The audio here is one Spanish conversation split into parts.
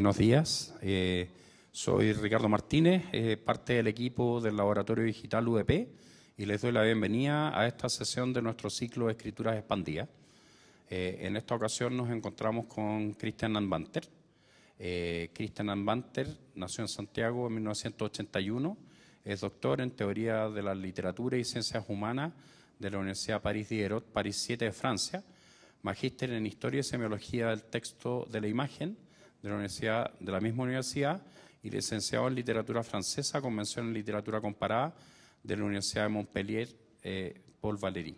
Buenos días. Eh, soy Ricardo Martínez, eh, parte del equipo del Laboratorio Digital UEP y les doy la bienvenida a esta sesión de nuestro ciclo de Escrituras Expandidas. Eh, en esta ocasión nos encontramos con Christian Anbanter. Christian Anbanter nació en Santiago en 1981, es doctor en Teoría de la Literatura y Ciencias Humanas de la Universidad paris Diderot, París 7 de Francia, magíster en Historia y Semiología del Texto de la Imagen, de la, universidad, de la misma universidad y licenciado en literatura francesa, con mención en literatura comparada de la Universidad de Montpellier, eh, Paul Valéry.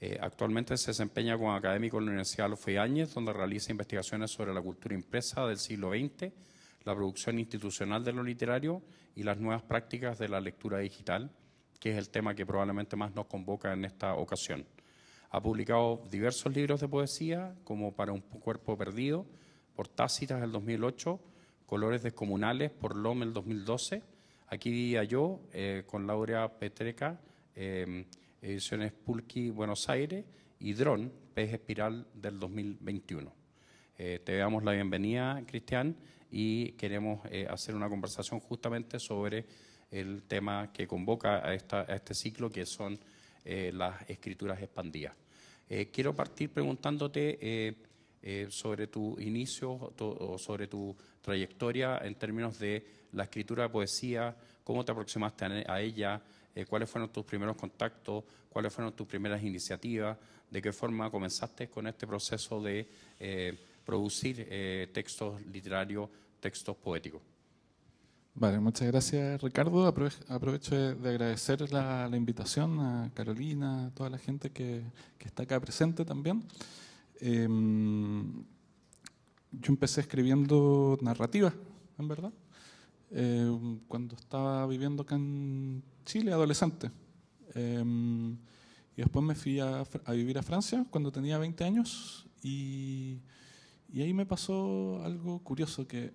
Eh, actualmente se desempeña como académico en la Universidad de los Áñez, donde realiza investigaciones sobre la cultura impresa del siglo XX, la producción institucional de lo literario y las nuevas prácticas de la lectura digital, que es el tema que probablemente más nos convoca en esta ocasión. Ha publicado diversos libros de poesía, como Para un cuerpo perdido, por Tácitas el 2008, Colores Descomunales por LOM el 2012. Aquí vivía yo eh, con Laura Petreca, eh, Ediciones Pulqui Buenos Aires y Dron, Pez Espiral del 2021. Eh, te damos la bienvenida, Cristian, y queremos hacer una conversación justamente sobre el tema que convoca a, esta, a este ciclo, que son las escrituras expandidas. quiero partir preguntándote eh, sobre tu inicio o sobre tu trayectoria en términos de la escritura de poesía, cómo te aproximaste a, ella, eh, cuáles fueron tus primeros contactos, cuáles fueron tus primeras iniciativas, de qué forma comenzaste con este proceso de eh, producir textos literarios, textos poéticos. Vale, muchas gracias Ricardo. Aprovecho de agradecer la, invitación a Carolina, a toda la gente que, que está acá presente también. Em, yo empecé escribiendo narrativa, en verdad, em, cuando estaba viviendo acá en Chile, adolescente. Em, y después me fui a, vivir a Francia cuando tenía 20 años y, y ahí me pasó algo curioso, que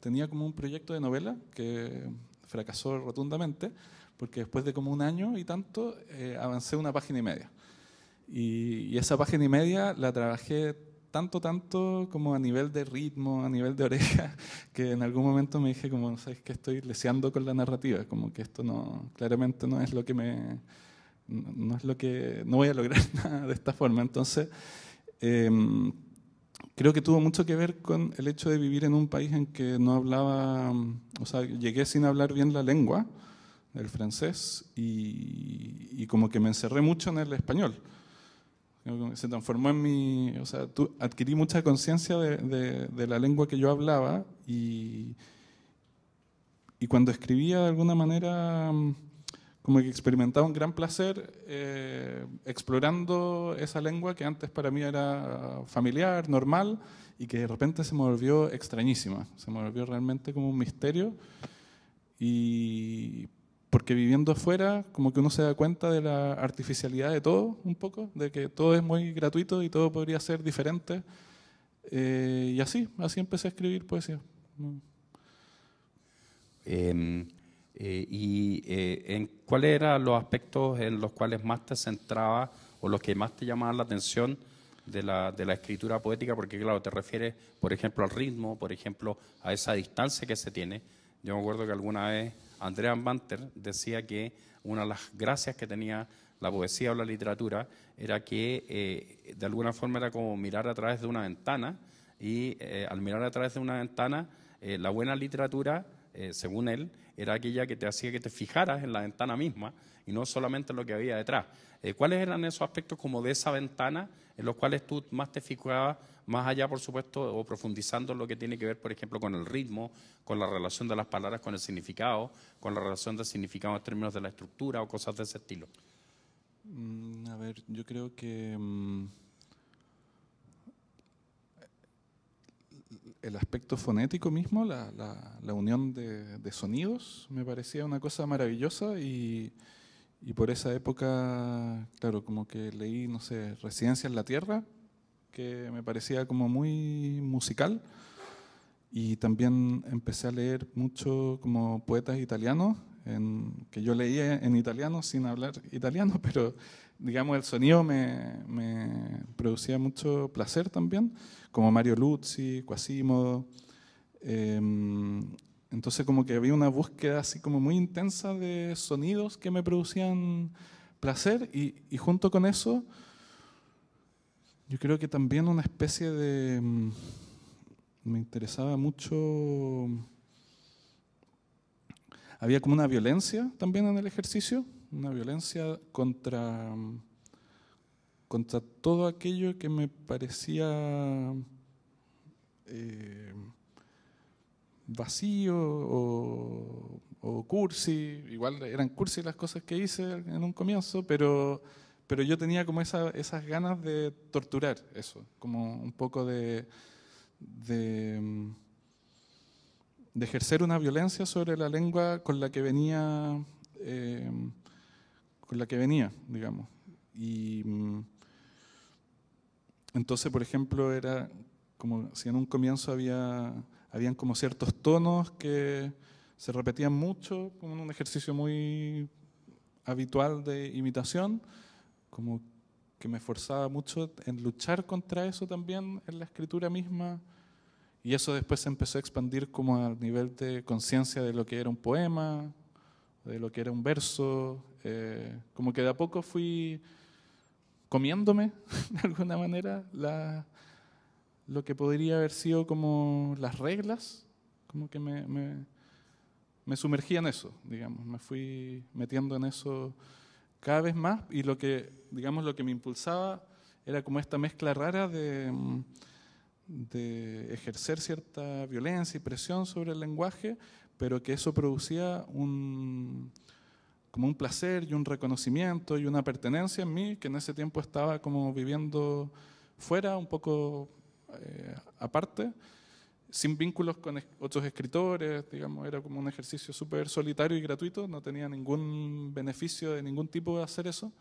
tenía como un proyecto de novela que fracasó rotundamente, porque después de como un año y tanto eh, avancé una página y media. Y, esa página y media la trabajé tanto, tanto como a nivel de ritmo, a nivel de oreja, que en algún momento me dije como, ¿sabes que Estoy leseando con la narrativa, como que esto no, claramente no es lo que me, no es lo que, no voy a lograr nada de esta forma. Entonces, em, creo que tuvo mucho que ver con el hecho de vivir en un país en que no hablaba, o sea, llegué sin hablar bien la lengua, el francés, y, y como que me encerré mucho en el español. Se transformó en mi, o sea, adquirí mucha conciencia de, la lengua que yo hablaba y, cuando escribía de alguna manera mm, como que experimentaba un gran placer eh, explorando esa lengua que antes para mí era familiar, normal, y que de repente se me volvió extrañísima, se me volvió realmente como un misterio. Y porque viviendo afuera, como que uno se da cuenta de la artificialidad de todo, un poco, de que todo es muy gratuito y todo podría ser diferente. Eh, y así, así empecé a escribir poesía. Em, eh, ¿Y eh, en cuáles eran los aspectos en los cuales más te centraba o los que más te llamaban la atención de la, de la escritura poética? Porque claro, te refieres, por ejemplo, al ritmo, por ejemplo, a esa distancia que se tiene. Yo me acuerdo que alguna vez Andrea Banter decía que una de las gracias que tenía la poesía o la literatura era que eh, de alguna forma era como mirar a través de una ventana y eh, al mirar a través de una ventana, eh, la buena literatura, según él, era aquella que te hacía que te fijaras en la ventana misma y no solamente en lo que había detrás. ¿Cuáles eran esos aspectos como de esa ventana en los cuales tú más te fijabas más allá, por supuesto, o profundizando en lo que tiene que ver, por ejemplo, con el ritmo, con la relación de las palabras con el significado, con la relación del significado en términos de la estructura o cosas de ese estilo. Mm, a ver, yo creo que mm, el aspecto fonético mismo, la, unión de, de, sonidos, me parecía una cosa maravillosa y, y por esa época, claro, como que leí, no sé, Residencia en la Tierra, que me parecía como muy musical. Y también empecé a leer mucho como poetas italianos, en, que yo leía en italiano sin hablar italiano, pero digamos el sonido me, producía mucho placer también, como Mario Luzzi, Quasimodo. Em, entonces como que había una búsqueda así como muy intensa de sonidos que me producían placer y junto con eso yo creo que también una especie de... Mm, me interesaba mucho... Había como una violencia también en el ejercicio, una violencia contra, mm, contra todo aquello que me parecía eh, vacío o cursi. Igual eran cursi las cosas que hice en un comienzo, pero pero yo tenía como esas ganas de torturar eso, como un poco mm, de, ejercer una violencia sobre la lengua con la que venía, eh, con la que venía, digamos. Y mm, entonces, por ejemplo, era como si en un comienzo había, habían como ciertos tonos que se repetían mucho, como un ejercicio muy habitual de imitación como que me forzaba mucho en luchar contra eso también en la escritura misma. Y eso después se empezó a expandir como al nivel de conciencia de lo que era un poema, de lo que era un verso. Eh, como que de a poco fui comiéndome, de alguna manera, la, lo que podría haber sido como las reglas, como que me, me, me sumergí en eso, digamos, me fui metiendo en eso cada vez más y lo que, digamos, lo que me impulsaba era como esta mezcla rara mm, de, ejercer cierta violencia y presión sobre el lenguaje, pero que eso producía un, como un placer y un reconocimiento y una pertenencia en mí que en ese tiempo estaba como viviendo fuera, un poco eh, aparte sin vínculos con otros escritores, digamos, era como un ejercicio súper solitario y gratuito, no tenía ningún beneficio de ningún tipo de hacer eso.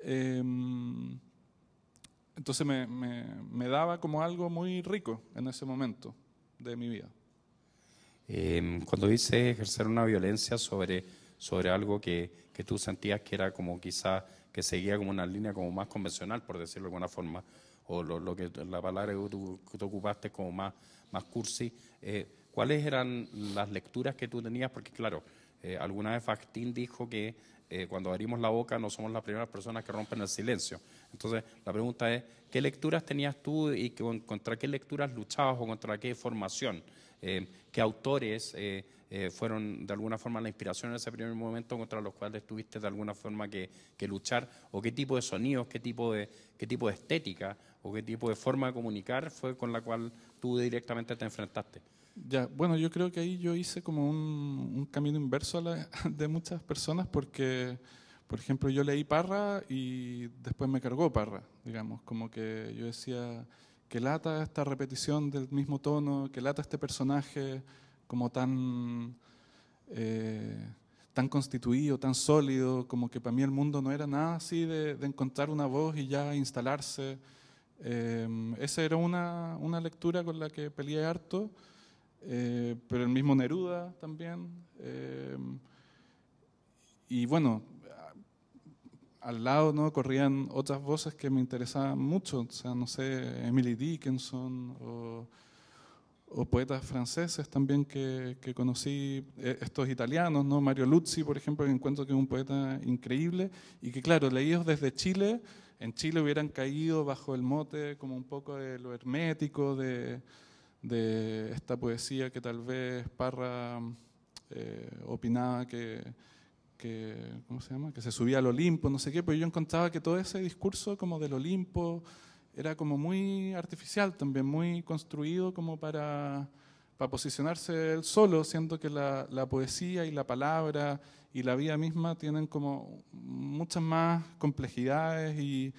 Em, entonces me, me, daba como algo muy rico en ese momento de mi vida. Em, cuando dices ejercer una violencia sobre, sobre algo que, que tú sentías que era como quizás que seguía como una línea como más convencional, por decirlo de alguna forma, o lo, lo que la palabra que que tú ocupaste como más más cursi, eh, ¿cuáles eran las lecturas que tú tenías? Porque claro, eh, alguna vez Factín dijo que eh, cuando abrimos la boca no somos las primeras personas que rompen el silencio. Entonces, la pregunta es, ¿qué lecturas tenías tú y contra qué lecturas luchabas o contra qué formación? ¿Qué autores fueron de alguna forma la inspiración en ese primer momento contra los cuales tuviste de alguna forma que, que luchar? ¿O qué tipo de sonidos, qué tipo de, qué tipo de estética o qué tipo de forma de comunicar fue con la cual tú directamente te enfrentaste? Ya, bueno, yo creo que ahí yo hice como un, camino inverso de muchas personas porque, por ejemplo, yo leí Parra y después me cargó Parra, digamos, como que yo decía, que lata esta repetición del mismo tono, que lata este personaje como tan, eh, tan constituido, tan sólido, como que para mí el mundo no era nada así de, de encontrar una voz y ya instalarse. Em, esa era una, lectura con la que peleé harto, eh, pero el mismo Neruda también. Em, y bueno, al lado ¿no? corrían otras voces que me interesaban mucho, o sea, no sé, Emily Dickinson o, poetas franceses también que, conocí, eh, estos italianos, ¿no? Mario Luzzi, por ejemplo, que encuentro que es un poeta increíble y que, claro, leídos desde Chile, en Chile hubieran caído bajo el mote como un poco de lo hermético, de, esta poesía que tal vez Parra eh, opinaba que, se Que se subía al Olimpo, no sé qué, pero yo encontraba que todo ese discurso como del Olimpo era como muy artificial también, muy construido como para para posicionarse él solo, siento que la, poesía y la palabra y la vida misma tienen como muchas más complejidades y,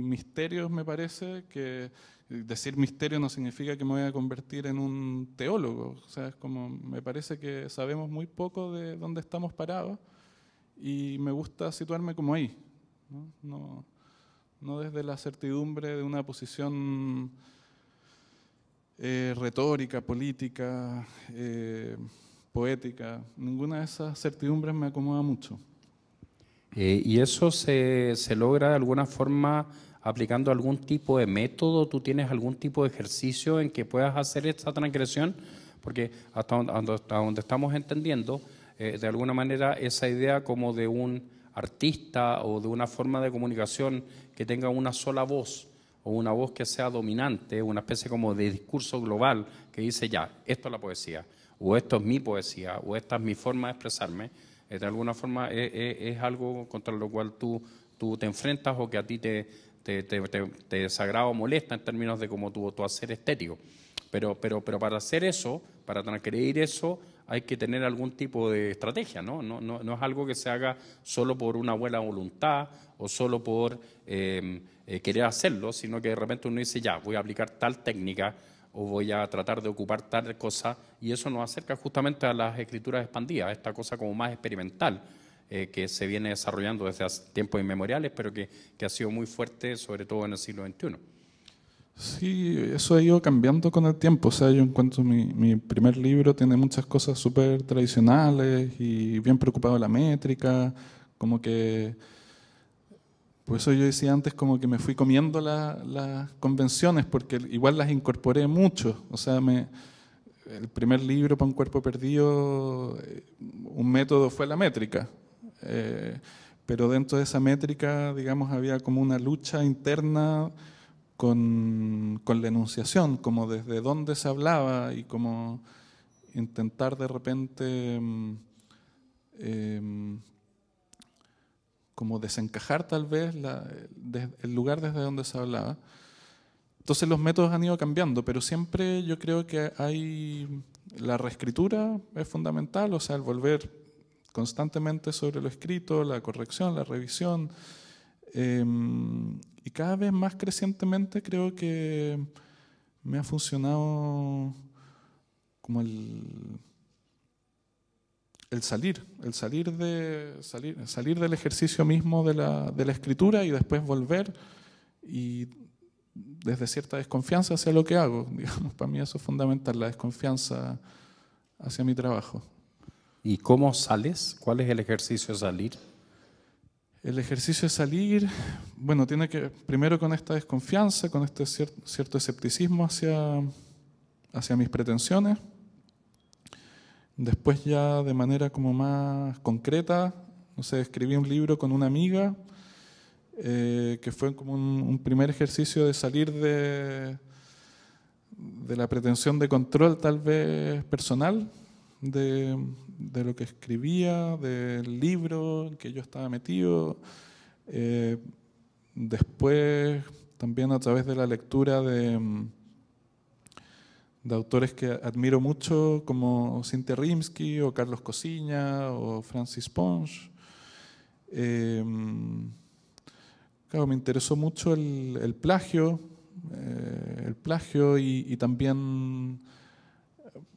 misterios, me parece, que decir misterio no significa que me voy a convertir en un teólogo. O sea, es como, me parece que sabemos muy poco de dónde estamos parados y me gusta situarme como ahí, no desde la certidumbre de una posición eh, retórica, política, eh, poética. Ninguna de esas certidumbres me acomoda mucho. Eh, ¿Y eso se, logra de alguna forma aplicando algún tipo de método? ¿Tú tienes algún tipo de ejercicio en que puedas hacer esta transgresión? Porque hasta donde, estamos entendiendo, de alguna manera esa idea como de un artista o de una forma de comunicación que tenga una sola voz, o una voz que sea dominante, una especie como de discurso global que dice ya, esto es la poesía, o esto es mi poesía, o esta es mi forma de expresarme, de alguna forma eh, eh, es, algo contra lo cual tú, tú te enfrentas o que a ti te, te, desagrada o molesta en términos de cómo tu, tu hacer estético. Pero, pero, pero para hacer eso, para transcreer eso, hay que tener algún tipo de estrategia, ¿no? No, no, es algo que se haga solo por una buena voluntad o solo por... Eh, eh, querer hacerlo, sino que de repente uno dice, ya, voy a aplicar tal técnica o voy a tratar de ocupar tal cosa, y eso nos acerca justamente a las escrituras expandidas, esta cosa como más experimental, eh, que se viene desarrollando desde hace tiempos inmemoriales, pero que, que, ha sido muy fuerte, sobre todo en el siglo XXI. Sí, eso ha ido cambiando con el tiempo. O sea, yo encuentro mi, mi primer libro tiene muchas cosas súper tradicionales y bien preocupado de la métrica, como que por eso yo decía antes como que me fui comiendo las convenciones, porque igual las incorporé mucho. O sea, el primer libro para un cuerpo perdido, eh, un método fue la métrica. Eh, pero dentro de esa métrica, digamos, había como una lucha interna con, la enunciación, como desde dónde se hablaba y como intentar de repente... Mm, em, como desencajar tal vez el lugar desde donde se hablaba. Entonces los métodos han ido cambiando, pero siempre yo creo que hay la reescritura es fundamental, o sea, el volver constantemente sobre lo escrito, la corrección, la revisión, em, y cada vez más crecientemente creo que me ha funcionado como el, el salir, el salir, de, salir, salir del ejercicio mismo de la, escritura y después volver y desde cierta desconfianza hacia lo que hago. Digamos, para mí eso es fundamental, la desconfianza hacia mi trabajo. ¿Y cómo sales? ¿Cuál es el ejercicio de salir? El ejercicio de salir, bueno, tiene que primero con esta desconfianza, con este cierto, escepticismo hacia, hacia mis pretensiones Después ya de manera como más concreta, no sé, escribí un libro con una amiga, eh, que fue como un, primer ejercicio de salir de, de la pretensión de control tal vez personal, de, lo que escribía, del libro en que yo estaba metido. Eh, después también a través de la lectura de de autores que admiro mucho, como Cintia Rimsky, o Carlos Cosiña, o Francis Pons em, me interesó mucho el, plagio, el plagio eh, y, también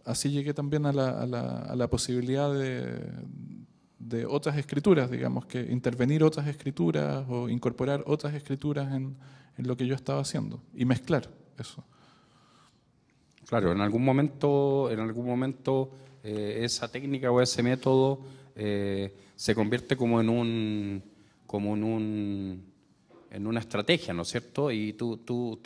así llegué también a la, posibilidad de, otras escrituras, digamos, que intervenir otras escrituras o incorporar otras escrituras en lo que yo estaba haciendo y mezclar eso. Claro, en algún momento, en algún momento eh, esa técnica o ese método eh, se convierte como en un como en un en una estrategia, ¿no es cierto? Y tú,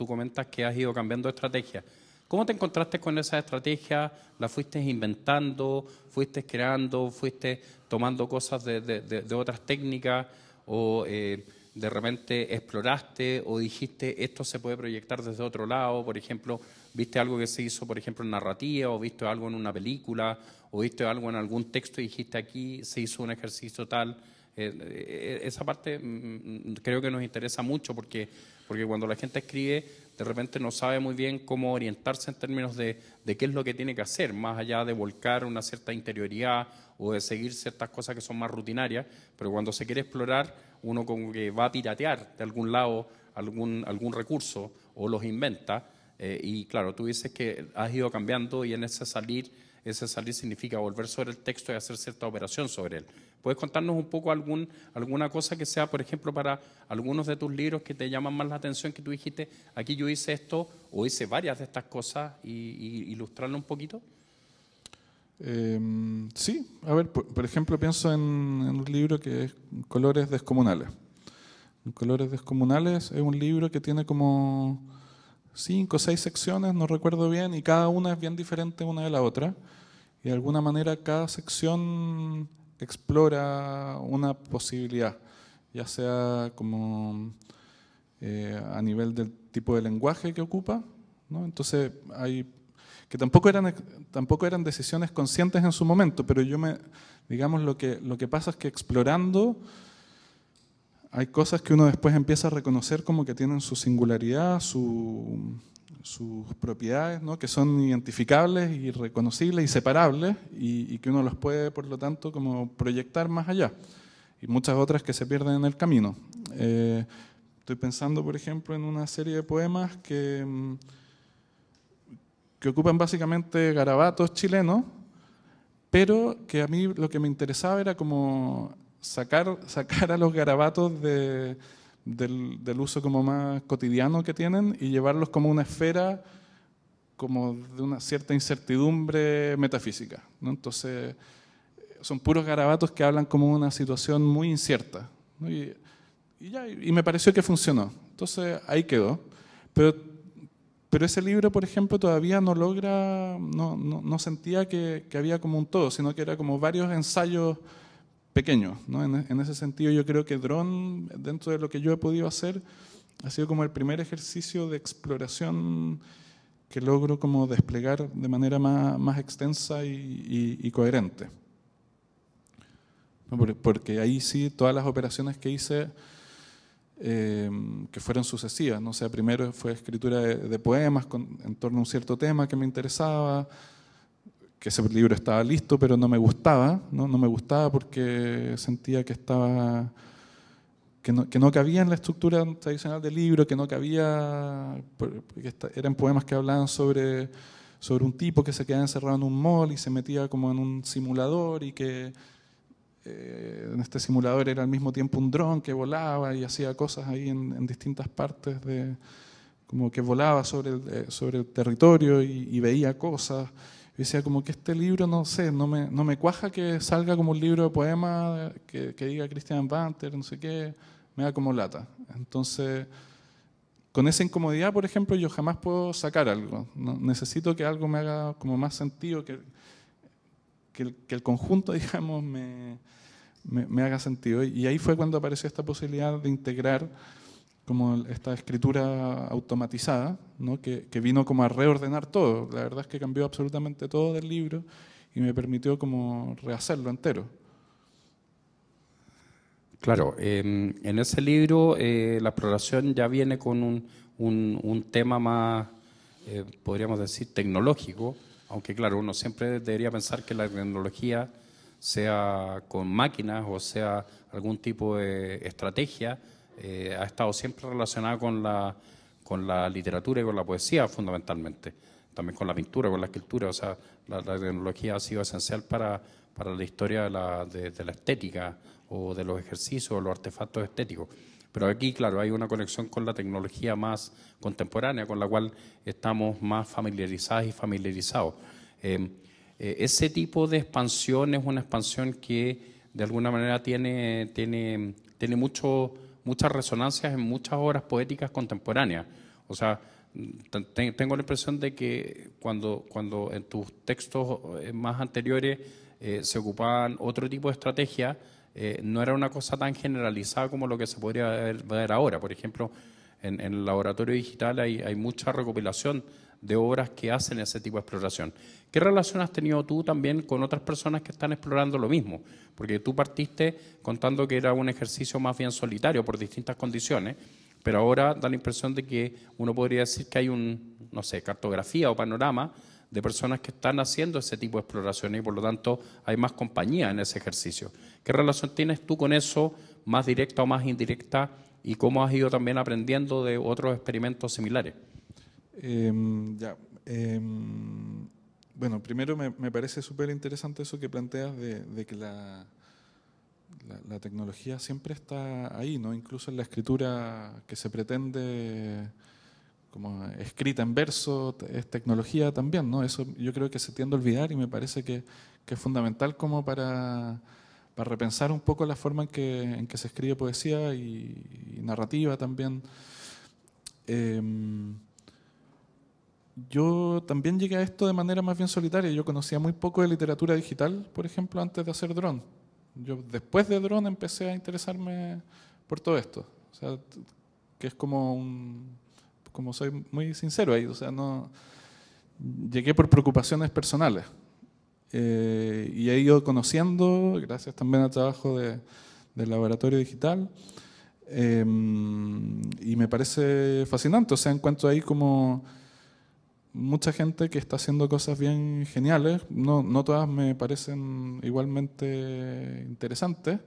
comentas que has ido cambiando de estrategia. ¿Cómo te encontraste con esa estrategia? ¿La fuiste inventando? ¿Fuiste creando? ¿Fuiste tomando cosas de, otras técnicas? ¿O eh, de repente exploraste o dijiste esto se puede proyectar desde otro lado? Por ejemplo, viste algo que se hizo, por ejemplo, en narrativa, o viste algo en una película, o viste algo en algún texto y dijiste aquí se hizo un ejercicio tal. Eh, eh, esa parte mm, mm, creo que nos interesa mucho porque, porque cuando la gente escribe, de repente no sabe muy bien cómo orientarse en términos de, de qué es lo que tiene que hacer, más allá de volcar una cierta interioridad o de seguir ciertas cosas que son más rutinarias, pero cuando se quiere explorar, uno como que va a piratear de algún lado algún, algún recurso o los inventa eh, y claro, tú dices que has ido cambiando y en ese salir, ese salir significa volver sobre el texto y hacer cierta operación sobre él. ¿Puedes contarnos un poco algún, alguna cosa que sea, por ejemplo, para algunos de tus libros que te llaman más la atención, que tú dijiste, aquí yo hice esto o hice varias de estas cosas y, ilustrarlo un poquito? Em, sí, a ver, por, ejemplo, pienso en, un libro que es Colores Descomunales. Colores Descomunales es un libro que tiene como cinco o seis secciones, no recuerdo bien, y cada una es bien diferente una de la otra. Y de alguna manera cada sección explora una posibilidad, ya sea como eh, a nivel del tipo de lenguaje que ocupa, entonces hay que tampoco eran, tampoco eran decisiones conscientes en su momento, pero yo me, digamos, lo que, lo que pasa es que explorando hay cosas que uno después empieza a reconocer como que tienen su singularidad, sus propiedades, ¿no? que son identificables y reconocibles y separables y, que uno los puede, por lo tanto, como proyectar más allá. Y muchas otras que se pierden en el camino. Eh, estoy pensando, por ejemplo, en una serie de poemas que, mm, que ocupan básicamente garabatos chilenos, pero que a mí lo que me interesaba era como sacar, a los garabatos del, uso como más cotidiano que tienen y llevarlos como una esfera como de una cierta incertidumbre metafísica. Entonces, son puros garabatos que hablan como una situación muy incierta. Y, me pareció que funcionó. Entonces, ahí quedó. Pero, ese libro, por ejemplo, todavía no logra, no, sentía que, que había como un todo, sino que era como varios ensayos pequeño. ¿no? En, ese sentido yo creo que DRON, dentro de lo que yo he podido hacer, ha sido como el primer ejercicio de exploración que logro como desplegar de manera más, extensa y, coherente. Porque ahí sí todas las operaciones que hice, eh, que fueron sucesivas, ¿no? primero fue escritura de, poemas en torno a un cierto tema que me interesaba, que ese libro estaba listo, pero no me gustaba, no, no me gustaba porque sentía que estaba que no, que no, cabía en la estructura tradicional del libro, que no cabía, eran poemas que hablaban sobre, sobre un tipo que se quedaba encerrado en un mall y se metía como en un simulador y que eh, en este simulador era al mismo tiempo un dron que volaba y hacía cosas ahí en, distintas partes de como que volaba sobre el, eh, sobre el territorio y veía cosas. Y decía, como que este libro, no sé, no me, no me cuaja que salga como un libro de poema que, diga Christian Banter, no sé qué, me da como lata. Entonces, con esa incomodidad, por ejemplo, yo jamás puedo sacar algo. Necesito que algo me haga como más sentido, que, que, el, conjunto, digamos, me, me, me haga sentido. Y ahí fue cuando apareció esta posibilidad de integrar como esta escritura automatizada, ¿no? que, vino como a reordenar todo. La verdad es que cambió absolutamente todo del libro y me permitió como rehacerlo entero. Claro, en ese libro eh, la exploración ya viene con un, un, tema más, eh, podríamos decir, tecnológico, aunque claro, uno siempre debería pensar que la tecnología sea con máquinas o sea algún tipo de estrategia, eh, ha estado siempre relacionada con la, con la literatura y con la poesía fundamentalmente, también con la pintura, con la escritura, o sea, la, tecnología ha sido esencial para, para la historia de la, de, la estética o de los ejercicios o los artefactos estéticos. Pero aquí, claro, hay una conexión con la tecnología más contemporánea, con la cual estamos más familiarizados y familiarizados. Em, eh, ese tipo de expansión es una expansión que de alguna manera tiene, tiene, tiene mucho muchas resonancias en muchas obras poéticas contemporáneas. O sea, tengo la impresión de que cuando, cuando en tus textos eh, más anteriores eh, se ocupaban otro tipo de estrategia, eh, no era una cosa tan generalizada como lo que se podría ver, ahora. Por ejemplo, en, el laboratorio digital hay mucha recopilación de obras que hacen ese tipo de exploración. ¿Qué relación has tenido tú también con otras personas que están explorando lo mismo? Porque tú partiste contando que era un ejercicio más bien solitario por distintas condiciones, pero ahora da la impresión de que uno podría decir que hay un, no sé, cartografía o panorama de personas que están haciendo ese tipo de exploración y por lo tanto hay más compañía en ese ejercicio. ¿Qué relación tienes tú con eso, más directa o más indirecta, y cómo has ido también aprendiendo de otros experimentos similares? Em, ya. Em, bueno, primero me, parece súper interesante eso que planteas de, que la, la, tecnología siempre está ahí, ¿no? Incluso en la escritura que se pretende como escrita en verso, es tecnología también, ¿no? Eso yo creo que se tiende a olvidar y me parece que, es fundamental como para, repensar un poco la forma en que, se escribe poesía y, narrativa también. Em, yo también llegué a esto de manera más bien solitaria. Yo conocía muy poco de literatura digital, por ejemplo, antes de hacer Drone. Yo después de Drone empecé a interesarme por todo esto. O sea, que es como un... como soy muy sincero ahí, o sea, no... Llegué por preocupaciones personales. Eh, y he ido conociendo, gracias también al trabajo de, del laboratorio digital, em, y me parece fascinante, o sea, encuentro ahí como mucha gente que está haciendo cosas bien geniales, no, no todas me parecen igualmente interesantes,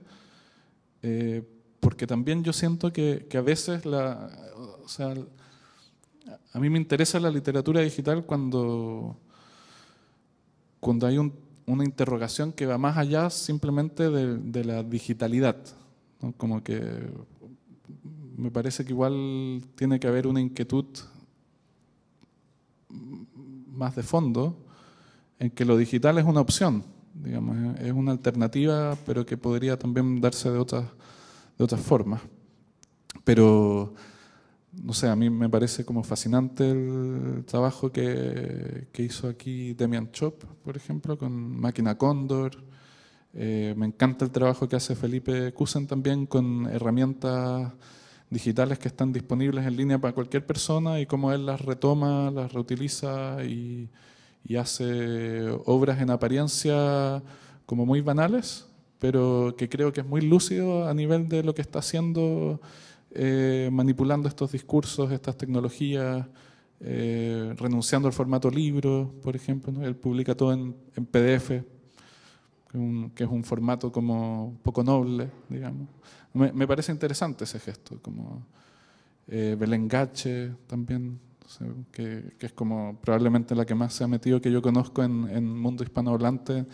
eh, porque también yo siento que, a veces la, o sea, a mí me interesa la literatura digital cuando, cuando hay una interrogación que va más allá simplemente de, la digitalidad, como que me parece que igual tiene que haber una inquietud más de fondo, en que lo digital es una opción, digamos, es una alternativa, pero que podría también darse de otras, de otras formas. Pero, no sé, a mí me parece como fascinante el trabajo que, que hizo aquí Demian Chop, por ejemplo, con Máquina Cóndor. Eh, me encanta el trabajo que hace Felipe Cusen también con herramientas digitales que están disponibles en línea para cualquier persona y cómo él las retoma, las reutiliza y, hace obras en apariencia como muy banales, pero que creo que es muy lúcido a nivel de lo que está haciendo, eh, manipulando estos discursos, estas tecnologías, eh, renunciando al formato libro, por ejemplo. Él publica todo en, PDF, que, que es un formato como poco noble, digamos. Me, parece interesante ese gesto, como eh, Gache también, que, es como probablemente la que más se ha metido que yo conozco en, el mundo hispanohablante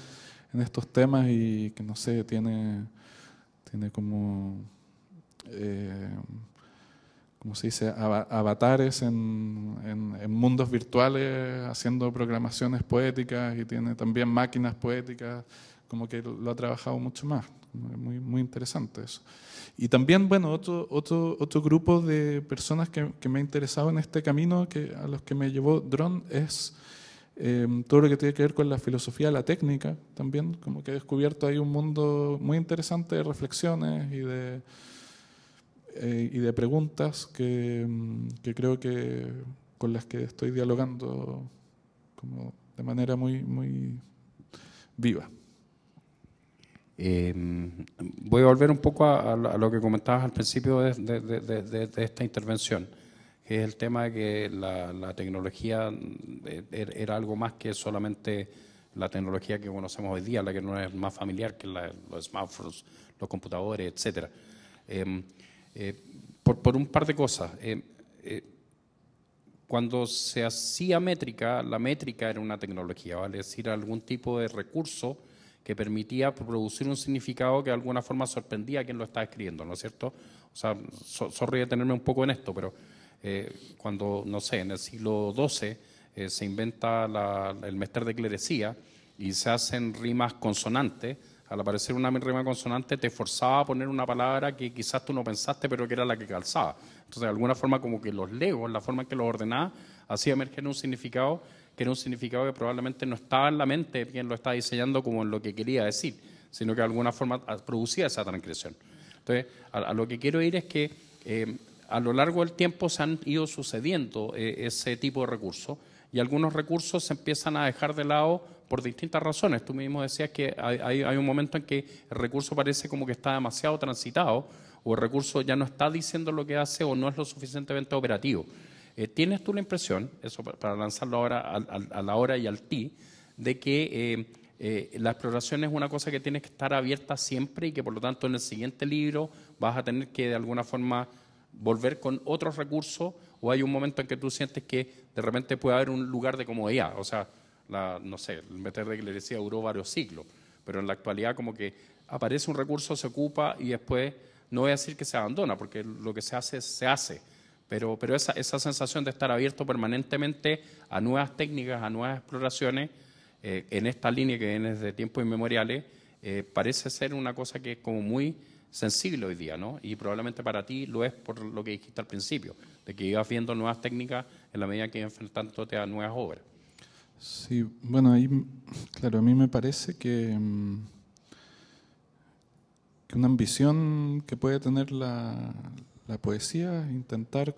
en estos temas y que no sé, tiene, tiene como, eh, ¿cómo se dice?, avatares en, mundos virtuales haciendo programaciones poéticas y tiene también máquinas poéticas, como que lo ha trabajado mucho más. Muy, interesante eso. Y también, bueno, otro, otro, grupo de personas que, me ha interesado en este camino, que, a los que me llevó Dron, es em, todo lo que tiene que ver con la filosofía, la técnica también, como que he descubierto ahí un mundo muy interesante de reflexiones y de, eh, y de preguntas que, em, que, creo que con las que estoy dialogando como de manera muy, muy viva. Em, voy a volver un poco a, lo que comentabas al principio de, esta intervención, que es el tema de que la, tecnología eh, er, era algo más que solamente la tecnología que conocemos hoy día, la que no es más familiar, que los smartphones, los computadores, etc. Em, eh, por, un par de cosas. Em, eh, cuando se hacía métrica, la métrica era una tecnología, ¿vale? es decir, algún tipo de recurso que permitía producir un significado que de alguna forma sorprendía a quien lo estaba escribiendo, ¿no es cierto? O sea, so, sorry de tenerme un poco en esto, pero eh, cuando, no sé, en el siglo XII eh, se inventa el mester de clerecía y se hacen rimas consonantes, al aparecer una rima consonante te forzaba a poner una palabra que quizás tú no pensaste, pero que era la que calzaba. Entonces, de alguna forma, como que los legos, la forma en que los ordenaba, hacía emerger un significado que era un significado que probablemente no estaba en la mente de quien lo estaba diseñando como en lo que quería decir, sino que de alguna forma producía esa transcripción. Entonces, a, lo que quiero ir es que eh, a lo largo del tiempo se han ido sucediendo eh, ese tipo de recursos y algunos recursos se empiezan a dejar de lado por distintas razones. Tú mismo decías que hay, un momento en que el recurso parece como que está demasiado transitado o el recurso ya no está diciendo lo que hace o no es lo suficientemente operativo. Eh, ¿Tienes tú la impresión, eso para lanzarlo ahora a la hora y al ti, de que eh, eh, la exploración es una cosa que tiene que estar abierta siempre y que por lo tanto en el siguiente libro vas a tener que de alguna forma volver con otros recursos o hay un momento en que tú sientes que de repente puede haber un lugar de comodidad? O sea, la, no sé, el meter de iglesia duró varios siglos, pero en la actualidad como que aparece un recurso, se ocupa y después no voy a decir que se abandona, porque lo que se hace se hace pero, pero esa, esa, sensación de estar abierto permanentemente a nuevas técnicas, a nuevas exploraciones, eh, en esta línea que viene desde tiempos inmemoriales, eh, parece ser una cosa que es como muy sensible hoy día, ¿no? Y probablemente para ti lo es por lo que dijiste al principio, de que ibas viendo nuevas técnicas en la medida que ibas enfrentándote a nuevas obras. Sí, bueno, ahí, claro, a mí me parece que mm, una ambición que puede tener la, la poesía, intentar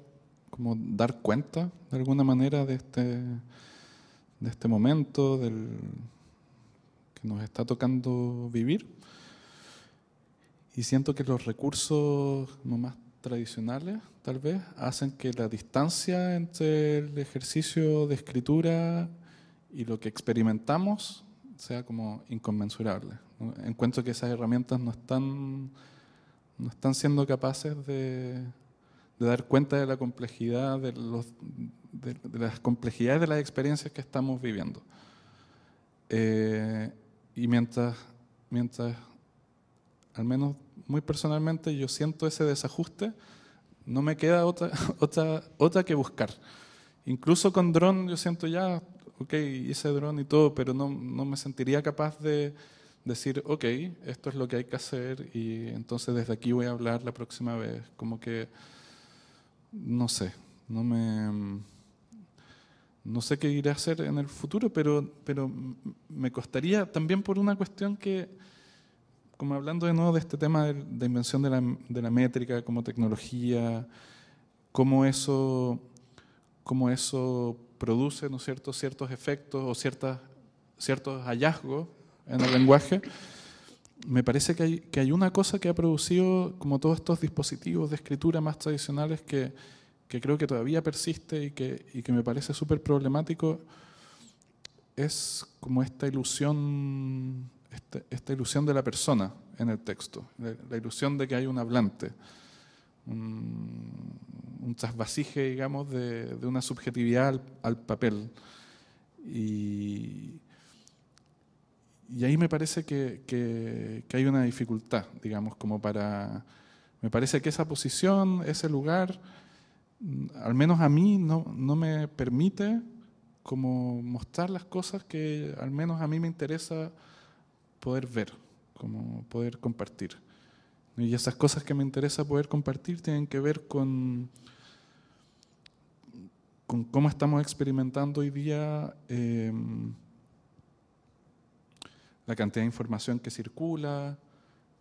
como dar cuenta de alguna manera de este, de este momento del, que nos está tocando vivir. Y siento que los recursos más tradicionales, tal vez, hacen que la distancia entre el ejercicio de escritura y lo que experimentamos sea como inconmensurable. Encuentro que esas herramientas no están no están siendo capaces de, dar cuenta de la complejidad de, las complejidades de las experiencias que estamos viviendo. Eh, y mientras, al menos muy personalmente, yo siento ese desajuste, no me queda otra, otra, que buscar. Incluso con dron yo siento ya, ok, hice dron y todo, pero no, no me sentiría capaz de, decir, ok, esto es lo que hay que hacer y entonces desde aquí voy a hablar la próxima vez. Como que, no sé, no me... No sé qué iré a hacer en el futuro, pero, pero me costaría también por una cuestión que, como hablando de nuevo de este tema de, invención de la, métrica como tecnología, cómo eso, cómo eso produce ¿no ciertos efectos o ciertas, ciertos hallazgos en el lenguaje, me parece que hay, que hay una cosa que ha producido como todos estos dispositivos de escritura más tradicionales que, que creo que todavía persiste y que, y que me parece súper problemático, es como esta ilusión, este, esta, ilusión de la persona en el texto, la, ilusión de que hay un hablante, un, un trasvasije, digamos, de, de, una subjetividad al, al papel. Y, y ahí me parece que, hay una dificultad, digamos, como para... Me parece que esa posición, ese lugar, mm, al menos a mí no, no me permite como mostrar las cosas que al menos a mí me interesa poder ver, como poder compartir. Y esas cosas que me interesa poder compartir tienen que ver con, con cómo estamos experimentando hoy día. Em, la cantidad de información que circula,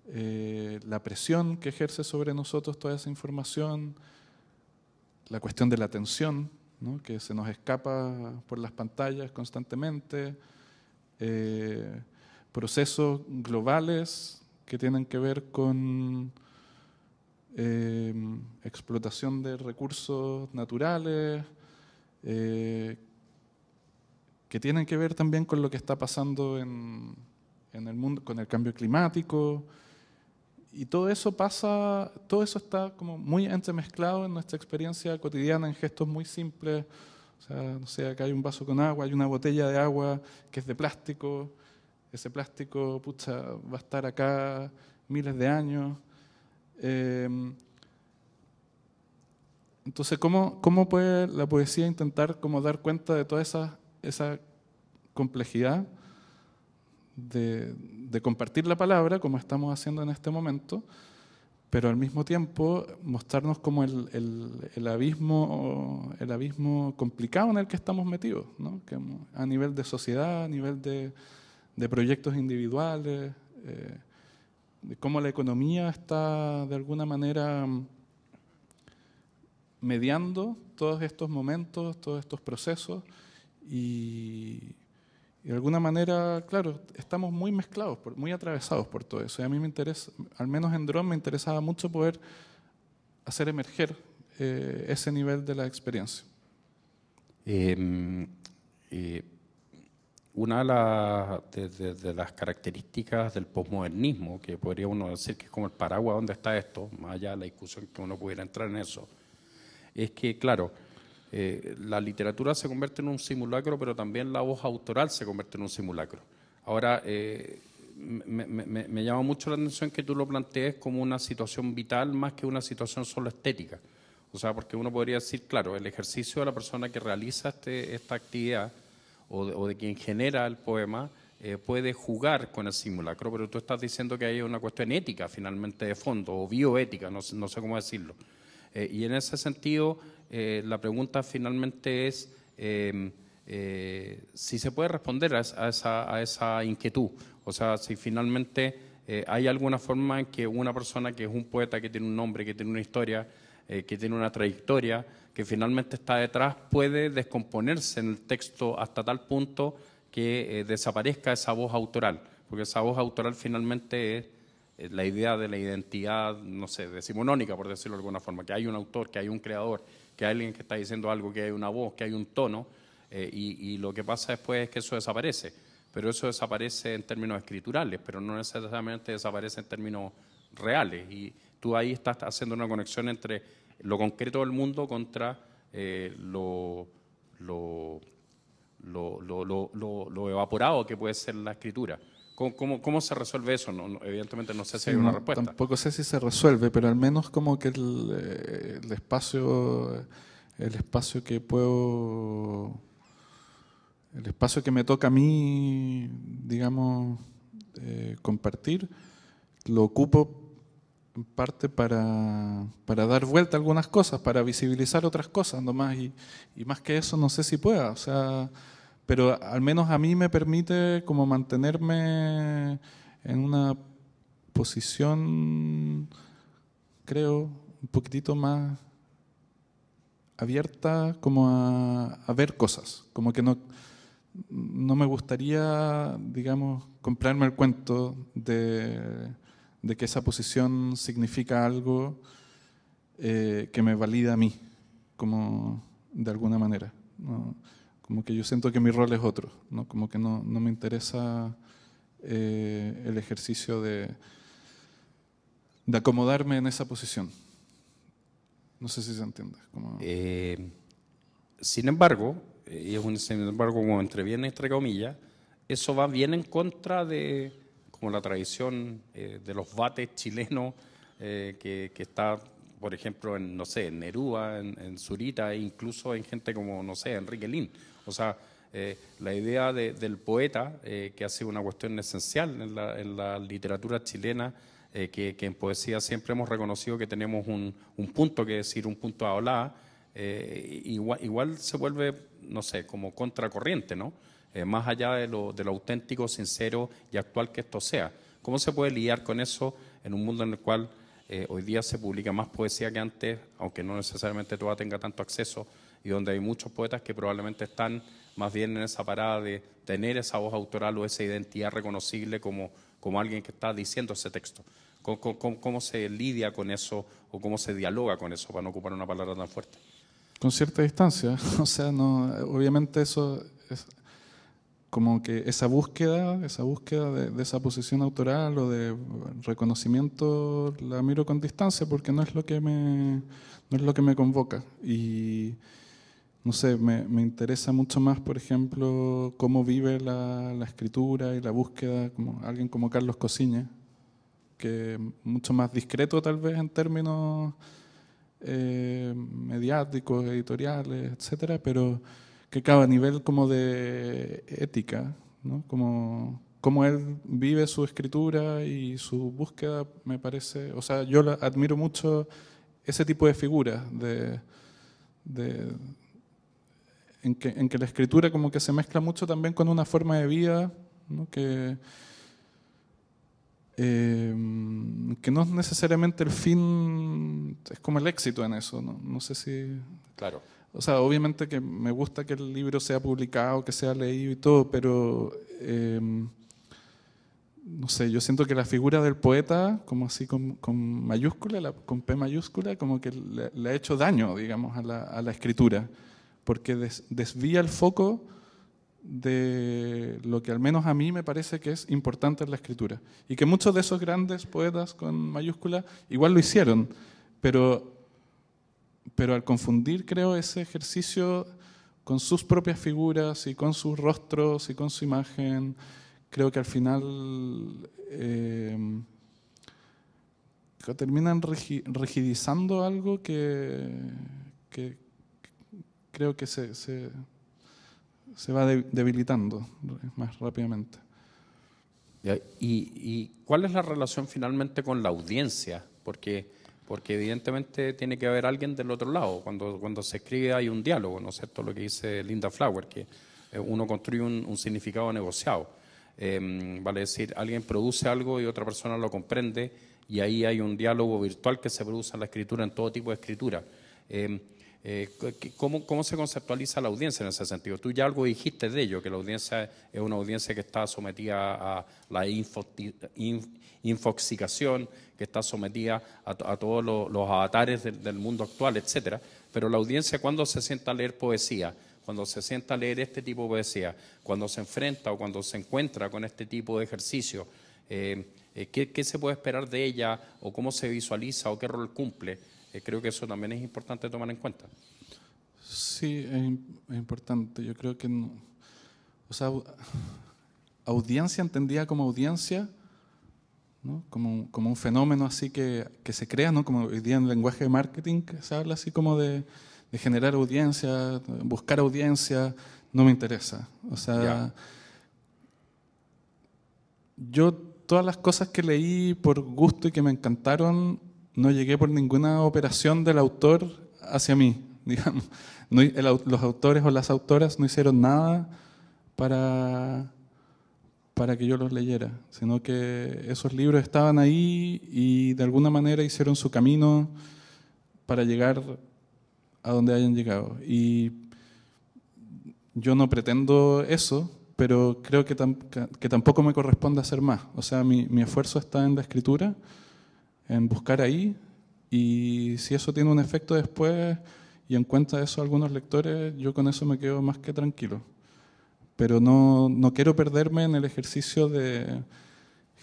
eh, la presión que ejerce sobre nosotros toda esa información, la cuestión de la atención, que se nos escapa por las pantallas constantemente, eh, procesos globales que tienen que ver con eh, explotación de recursos naturales, que tienen que ver también con lo que está pasando en, en el mundo, con el cambio climático. Y todo eso pasa, todo eso está como muy entremezclado en nuestra experiencia cotidiana, en gestos muy simples. O sea, no sé, acá hay un vaso con agua, hay una botella de agua que es de plástico. Ese plástico, pucha, va a estar acá miles de años. Eh, entonces, ¿cómo, ¿cómo, puede la poesía intentar como dar cuenta de toda esa, esa complejidad? de, compartir la palabra, como estamos haciendo en este momento, pero al mismo tiempo mostrarnos como el, el, abismo, el abismo complicado en el que estamos metidos, ¿no? que a nivel de sociedad, a nivel de, de proyectos individuales, eh, de cómo la economía está de alguna manera mediando todos estos momentos, todos estos procesos y y de alguna manera, claro, estamos muy mezclados, muy atravesados por todo eso. Y a mí me interesa, al menos en DRON, me interesaba mucho poder hacer emerger eh, ese nivel de la experiencia. Em, eh, una de, las características del posmodernismo, que podría uno decir que es como el paraguas donde está esto, más allá de la discusión que uno pudiera entrar en eso, es que, claro, eh, la literatura se convierte en un simulacro, pero también la voz autoral se convierte en un simulacro. Ahora, eh, me, llama mucho la atención que tú lo plantees como una situación vital más que una situación solo estética. O sea, porque uno podría decir, claro, el ejercicio de la persona que realiza este, esta actividad o de, quien genera el poema eh, puede jugar con el simulacro, pero tú estás diciendo que hay una cuestión ética finalmente de fondo, o bioética, no, sé cómo decirlo. y en ese sentido, eh, la pregunta finalmente es em, eh, si se puede responder a, esa, a, esa, inquietud, o sea, si finalmente eh, hay alguna forma en que una persona que es un poeta, que tiene un nombre, que tiene una historia, que tiene una trayectoria, que finalmente está detrás, puede descomponerse en el texto hasta tal punto que desaparezca esa voz autoral, porque esa voz autoral finalmente es eh, la idea de la identidad, no sé, decimonónica, por decirlo de alguna forma, que hay un autor, que hay un creador, que hay alguien que está diciendo algo, que hay una voz, que hay un tono, eh, y, lo que pasa después es que eso desaparece, pero eso desaparece en términos escriturales, pero no necesariamente desaparece en términos reales, y tú ahí estás haciendo una conexión entre lo concreto del mundo contra eh, lo, lo, lo, lo evaporado que puede ser la escritura. ¿Cómo, se resuelve eso? No, evidentemente no sé si hay una respuesta. Tampoco sé si se resuelve, pero al menos como que eh, el, espacio el espacio que puedo el espacio que me toca a mí, digamos, eh, compartir, lo ocupo en parte para, para, dar vuelta a algunas cosas, para visibilizar otras cosas nomás, y, y más que eso no sé si pueda, o sea, pero al menos a mí me permite como mantenerme en una posición, creo, un poquitito más abierta como a, ver cosas, como que no, no me gustaría, digamos, comprarme el cuento de, que esa posición significa algo eh, que me valida a mí, como de alguna manera. Como que yo siento que mi rol es otro, ¿no? Como que no, no me interesa eh, el ejercicio de, de acomodarme en esa posición. No sé si se entiende. Eh, sin embargo, y es un, sin embargo como entre bien entre comillas, eso va bien en contra de como la tradición eh, de los bates chilenos que, que, está por ejemplo, en, no sé, en Nerúa, en, Zurita, e incluso en gente como, no sé, Enrique Lin. O sea, eh, la idea del poeta, eh, que ha sido una cuestión esencial en la, literatura chilena, eh, que, en poesía siempre hemos reconocido que tenemos un, punto que decir, un punto a hablar, igual, igual, se vuelve, no sé, como contracorriente, ¿no? más allá de de lo auténtico, sincero y actual que esto sea. ¿Cómo se puede lidiar con eso en un mundo en el cual eh, hoy día se publica más poesía que antes, aunque no necesariamente toda tenga tanto acceso, y donde hay muchos poetas que probablemente están más bien en esa parada de tener esa voz autoral o esa identidad reconocible como, como alguien que está diciendo ese texto. ¿Cómo, cómo se lidia con eso o cómo se dialoga con eso, para no ocupar una palabra tan fuerte? Con cierta distancia, o sea, no, obviamente eso es, como que esa búsqueda, esa búsqueda de, esa posición autoral o de reconocimiento la miro con distancia porque no es lo que me, no es lo que me convoca. Y no sé, me, me interesa mucho más, por ejemplo, cómo vive la, la, escritura y la búsqueda, como alguien como Carlos Cosiña, que mucho más discreto tal vez en términos eh, mediáticos, editoriales, etcétera, pero que cabe a nivel como de ética, ¿no? como, como él vive su escritura y su búsqueda, me parece, o sea, yo admiro mucho ese tipo de figuras, de, de en, que, en, que, la escritura como que se mezcla mucho también con una forma de vida, ¿no? que, em, que no es necesariamente el fin, es como el éxito en eso, no, no sé si... Claro. O sea, obviamente que me gusta que el libro sea publicado, que sea leído y todo, pero em, no sé, yo siento que la figura del poeta, como así con, mayúscula, con P mayúscula, como que le, ha hecho daño, digamos, a la, escritura, porque desvía el foco de lo que al menos a mí me parece que es importante en la escritura. Y que muchos de esos grandes poetas con mayúscula igual lo hicieron, pero pero al confundir, creo, ese ejercicio con sus propias figuras y con sus rostros y con su imagen, creo que al final eh, terminan rigidizando algo que, creo que se, va debilitando más rápidamente. ¿Y, ¿Y cuál es la relación finalmente con la audiencia? Porque porque evidentemente tiene que haber alguien del otro lado. Cuando, cuando se escribe hay un diálogo, ¿no es cierto? Lo que dice Linda Flower, que eh, uno construye un, significado negociado. Em, vale decir, alguien produce algo y otra persona lo comprende y ahí hay un diálogo virtual que se produce en la escritura, en todo tipo de escritura. Em, eh, ¿cómo, se conceptualiza la audiencia en ese sentido? Tú ya algo dijiste de ello, que la audiencia es una audiencia que está sometida a la infoxicación, que está sometida a, todos los, avatares del, mundo actual, etcétera. Pero la audiencia, cuando se sienta a leer poesía, cuando se sienta a leer este tipo de poesía, cuando se enfrenta o cuando se encuentra con este tipo de ejercicio, eh, eh, ¿qué se puede esperar de ella o cómo se visualiza o qué rol cumple? creo que eso también es importante tomar en cuenta. Sí, es, importante. Yo creo que, o sea, audiencia entendida como audiencia, como, un fenómeno así que, se crea, ¿no? como hoy día en el lenguaje de marketing se habla así como de, generar audiencia, buscar audiencia, no me interesa. O sea, yo todas las cosas que leí por gusto y que me encantaron, no llegué por ninguna operación del autor hacia mí, digamos. los autores o las autoras no hicieron nada para, para que yo los leyera, sino que esos libros estaban ahí y de alguna manera hicieron su camino para llegar a donde hayan llegado. Y yo no pretendo eso, pero creo que, que tampoco me corresponde hacer más. O sea, mi, mi esfuerzo está en la escritura en buscar ahí y si eso tiene un efecto después y encuentra eso algunos lectores, yo con eso me quedo más que tranquilo. Pero no, no quiero perderme en el ejercicio de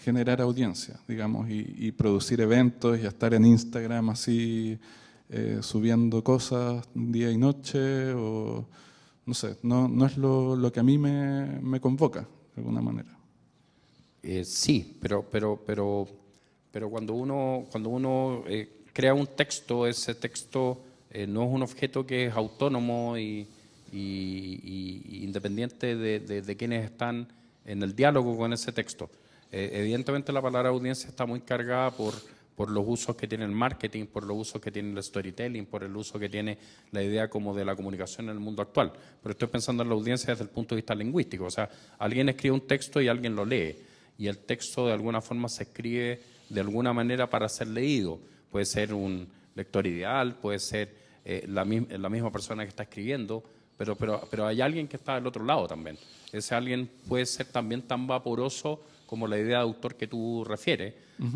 generar audiencia, digamos, y, producir eventos y estar en Instagram así eh, subiendo cosas día y noche, o no sé, no, no es lo, lo, que a mí me, me convoca, de alguna manera. Eh, sí, pero, pero, pero pero cuando uno, cuando uno eh, crea un texto, ese texto eh, no es un objeto que es autónomo y, independiente de, quienes están en el diálogo con ese texto. Eh, evidentemente la palabra audiencia está muy cargada por, por los usos que tiene el marketing, por los usos que tiene el storytelling, por el uso que tiene la idea como de la comunicación en el mundo actual. Pero estoy pensando en la audiencia desde el punto de vista lingüístico. O sea, alguien escribe un texto y alguien lo lee. Y el texto de alguna forma se escribe de alguna manera para ser leído. Puede ser un lector ideal, puede ser eh, la, misma persona que está escribiendo, pero, pero, pero hay alguien que está del otro lado también. Ese alguien puede ser también tan vaporoso como la idea de autor que tú refieres,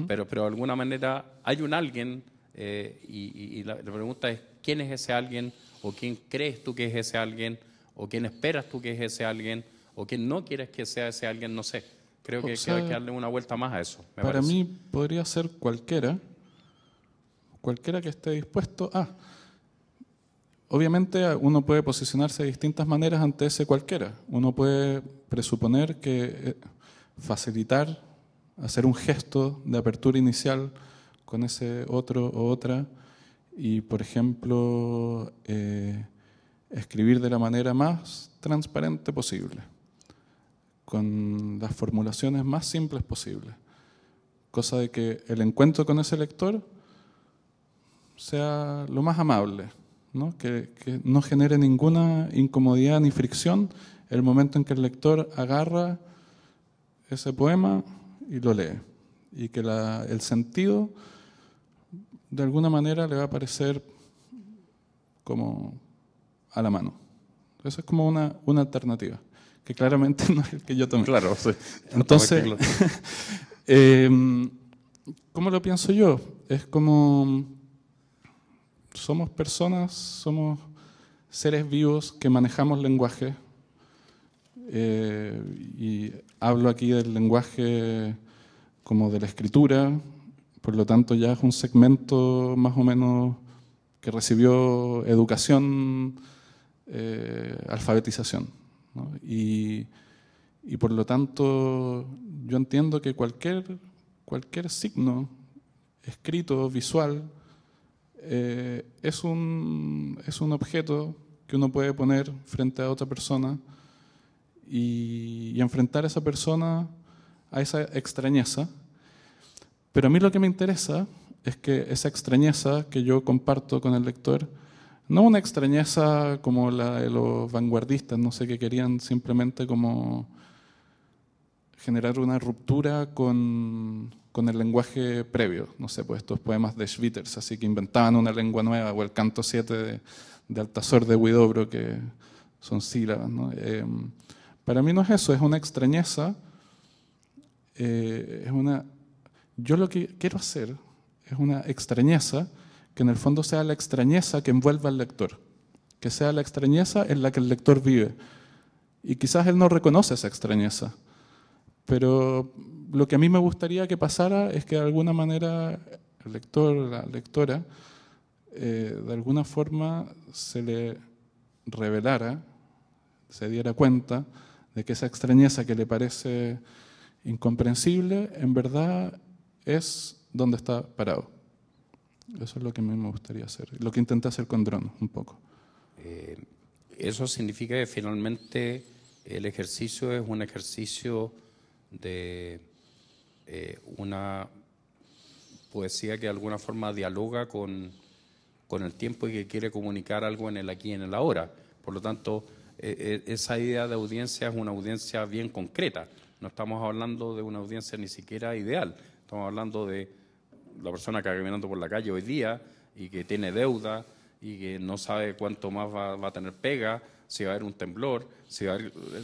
pero, pero de alguna manera hay un alguien eh, y, la pregunta es, ¿quién es ese alguien? ¿O quién crees tú que es ese alguien? ¿O quién esperas tú que es ese alguien? ¿O quién no quieres que sea ese alguien? No sé. Creo que, hay que darle una vuelta más a eso. para mí podría ser cualquiera, cualquiera que esté dispuesto a... Obviamente uno puede posicionarse de distintas maneras ante ese cualquiera. Uno puede presuponer que eh, facilitar, hacer un gesto de apertura inicial con ese otro o otra y, por ejemplo, eh, escribir de la manera más transparente posible con las formulaciones más simples posibles, cosa de que el encuentro con ese lector sea lo más amable, ¿no? Que, no genere ninguna incomodidad ni fricción el momento en que el lector agarra ese poema y lo lee, y que el sentido de alguna manera le va a parecer como a la mano. Eso es como una, una alternativa que claramente no es el que yo tomé. Claro, sí. Entonces, em, ¿cómo lo pienso yo? Es como, somos personas, somos seres vivos que manejamos lenguaje, eh, y hablo aquí del lenguaje como de la escritura, por lo tanto ya es un segmento más o menos que recibió educación, eh, alfabetización. Y, por lo tanto, yo entiendo que cualquier, cualquier signo escrito, visual, eh, es, un, objeto que uno puede poner frente a otra persona y, enfrentar a esa persona a esa extrañeza. Pero a mí lo que me interesa es que esa extrañeza que yo comparto con el lector no una extrañeza como la de los vanguardistas, no sé, que querían simplemente como generar una ruptura con, el lenguaje previo, no sé, pues estos poemas de Schwitters, así que inventaban una lengua nueva, o el canto 7 de, de Altazor de Huidobro, que son sílabas. ¿no? Em, para mí no es eso, es una extrañeza, eh, es una... Yo lo que quiero hacer es una extrañeza que en el fondo sea la extrañeza que envuelva al lector, que sea la extrañeza en la que el lector vive. Y quizás él no reconoce esa extrañeza, pero lo que a mí me gustaría que pasara es que de alguna manera el lector, la lectora, eh, de alguna forma se le revelara, se diera cuenta de que esa extrañeza que le parece incomprensible, en verdad es donde está parado. Eso es lo que a mí me gustaría hacer, lo que intenté hacer con drones un poco. Eh, eso significa que finalmente el ejercicio es un ejercicio de eh, una poesía que de alguna forma dialoga con, el tiempo y que quiere comunicar algo en el aquí y en el ahora. Por lo tanto, e, e, esa idea de audiencia es una audiencia bien concreta. No estamos hablando de una audiencia ni siquiera ideal, estamos hablando de la persona que caminando por la calle hoy día y que tiene deuda y que no sabe cuánto más va, a tener pega, si va a haber un temblor, si,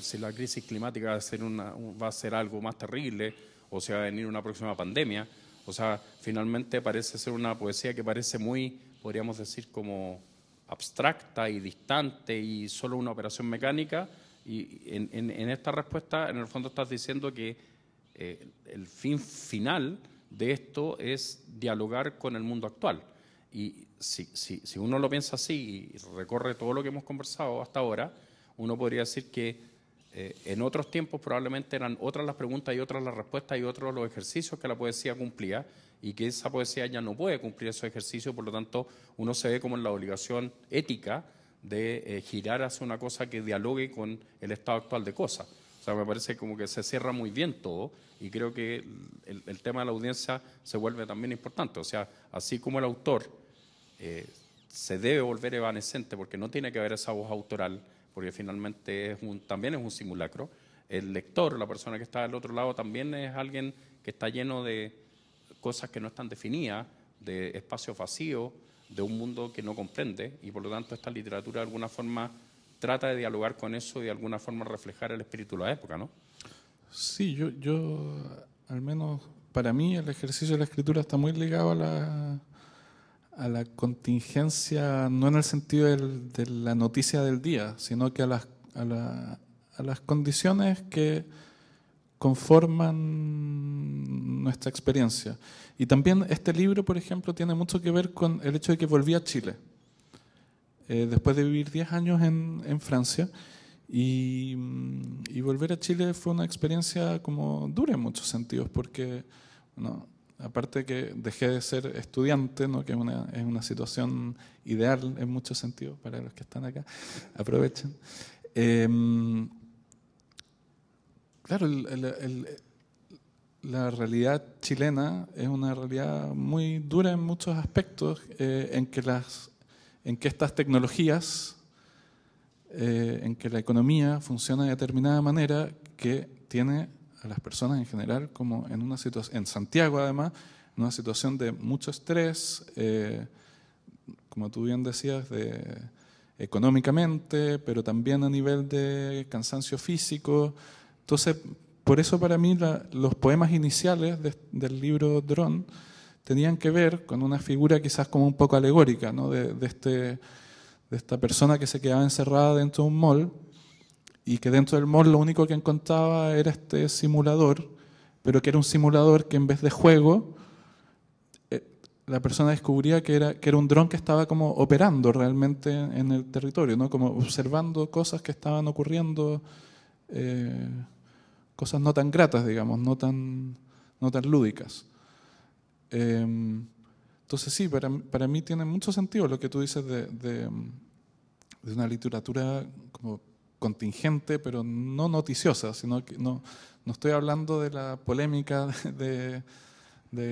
si la crisis climática va a, ser una, va a ser algo más terrible o si va a venir una próxima pandemia. O sea, finalmente parece ser una poesía que parece muy, podríamos decir, como abstracta y distante y solo una operación mecánica. Y en, esta respuesta, en el fondo, estás diciendo que eh, el fin final de esto es dialogar con el mundo actual. Y si, uno lo piensa así y recorre todo lo que hemos conversado hasta ahora, uno podría decir que eh, en otros tiempos probablemente eran otras las preguntas y otras las respuestas y otros los ejercicios que la poesía cumplía y que esa poesía ya no puede cumplir esos ejercicios, por lo tanto uno se ve como en la obligación ética de eh, girar hacia una cosa que dialogue con el estado actual de cosas. O sea, me parece como que se cierra muy bien todo y creo que el, tema de la audiencia se vuelve también importante. O sea, así como el autor eh, se debe volver evanescente porque no tiene que haber esa voz autoral, porque finalmente también es un simulacro. El lector, la persona que está del otro lado, también es alguien que está lleno de cosas que no están definidas, de espacio vacío, de un mundo que no comprende y por lo tanto esta literatura de alguna forma trata de dialogar con eso y de alguna forma reflejar el espíritu de la época, ¿no? Sí, yo, yo al menos para mí el ejercicio de la escritura está muy ligado a la, contingencia, no en el sentido de la noticia del día, sino que a las condiciones que conforman nuestra experiencia. Y también este libro, por ejemplo, tiene mucho que ver con el hecho de que volví a Chile. Eh, después de vivir 10 años en, Francia. Mm, y, volver a Chile fue una experiencia como dura en muchos sentidos, porque bueno, aparte que dejé de ser estudiante, ¿no? que es una, es una situación ideal en muchos sentidos para los que están acá, aprovechen. Em, claro, la realidad chilena es una realidad muy dura en muchos aspectos, eh, en que las en que estas tecnologías, eh, en que la economía funciona de determinada manera que tiene a las personas en general como en una situación, en Santiago además, en una situación de mucho estrés, eh, como tú bien decías, de, económicamente, pero también a nivel de cansancio físico. Entonces, por eso para mí los poemas iniciales del libro Drone tenían que ver con una figura quizás como un poco alegórica, ¿no? Este, de, esta persona que se quedaba encerrada dentro de un mall y que dentro del mall lo único que encontraba era este simulador, pero que era un simulador que en vez de juego, eh, la persona descubría que era, un dron que estaba como operando realmente en el territorio, como observando cosas que estaban ocurriendo, eh, cosas no tan gratas, digamos, no tan, no tan lúdicas. Em, entonces sí, para, para, mí tiene mucho sentido lo que tú dices de, una literatura como contingente, pero no noticiosa, sino que no, estoy hablando de la polémica de,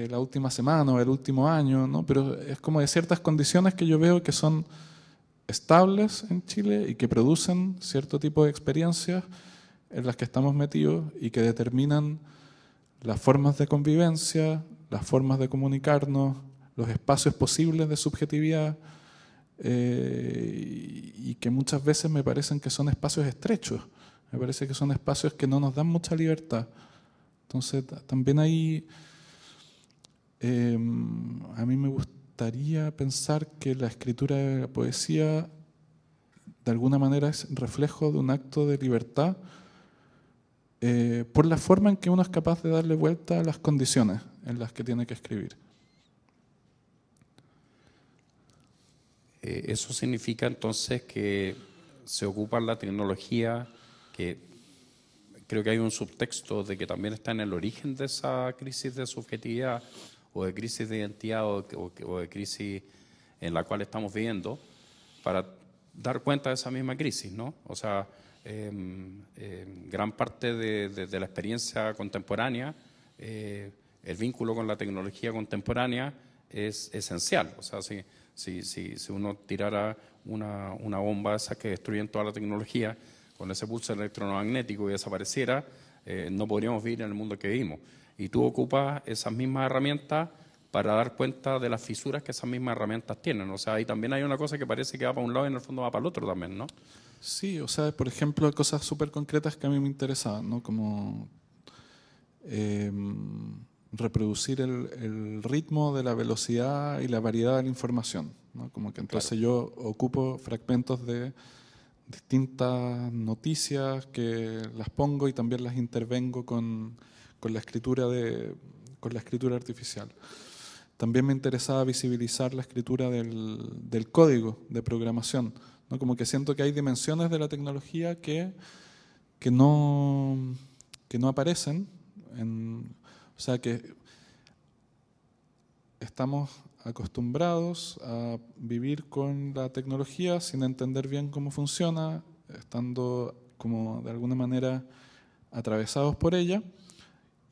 la última semana o el último año, ¿no? pero es como de ciertas condiciones que yo veo que son estables en Chile y que producen cierto tipo de experiencias en las que estamos metidos y que determinan las formas de convivencia, las formas de comunicarnos, los espacios posibles de subjetividad, eh, y que muchas veces me parecen que son espacios estrechos, me parece que son espacios que no nos dan mucha libertad. Entonces, también ahí em, a mí me gustaría pensar que la escritura de la poesía de alguna manera es reflejo de un acto de libertad eh, por la forma en que uno es capaz de darle vuelta a las condiciones, en las que tiene que escribir. Eh, eso significa entonces que se ocupa la tecnología, que creo que hay un subtexto de que también está en el origen de esa crisis de subjetividad o de crisis de identidad o, de crisis en la cual estamos viviendo, para dar cuenta de esa misma crisis, ¿no? O sea, em, em, gran parte de, la experiencia contemporánea eh, el vínculo con la tecnología contemporánea es esencial. O sea, si, uno tirara una, bomba esa que destruyen toda la tecnología con ese pulso electromagnético y desapareciera, eh, no podríamos vivir en el mundo que vivimos. Y tú ocupas esas mismas herramientas para dar cuenta de las fisuras que esas mismas herramientas tienen. O sea, ahí también hay una cosa que parece que va para un lado y en el fondo va para el otro también, ¿no? Sí, o sea, por ejemplo, cosas súper concretas que a mí me interesan, ¿no? Como... Em, reproducir el, ritmo de la velocidad y la variedad de la información. Como que entonces yo ocupo fragmentos de distintas noticias que las pongo y también las intervengo con, la, escritura de, la escritura artificial. También me interesaba visibilizar la escritura del, código de programación. ¿no? Como que siento que hay dimensiones de la tecnología que, que, no, que no aparecen en, o sea que estamos acostumbrados a vivir con la tecnología sin entender bien cómo funciona, estando como de alguna manera atravesados por ella.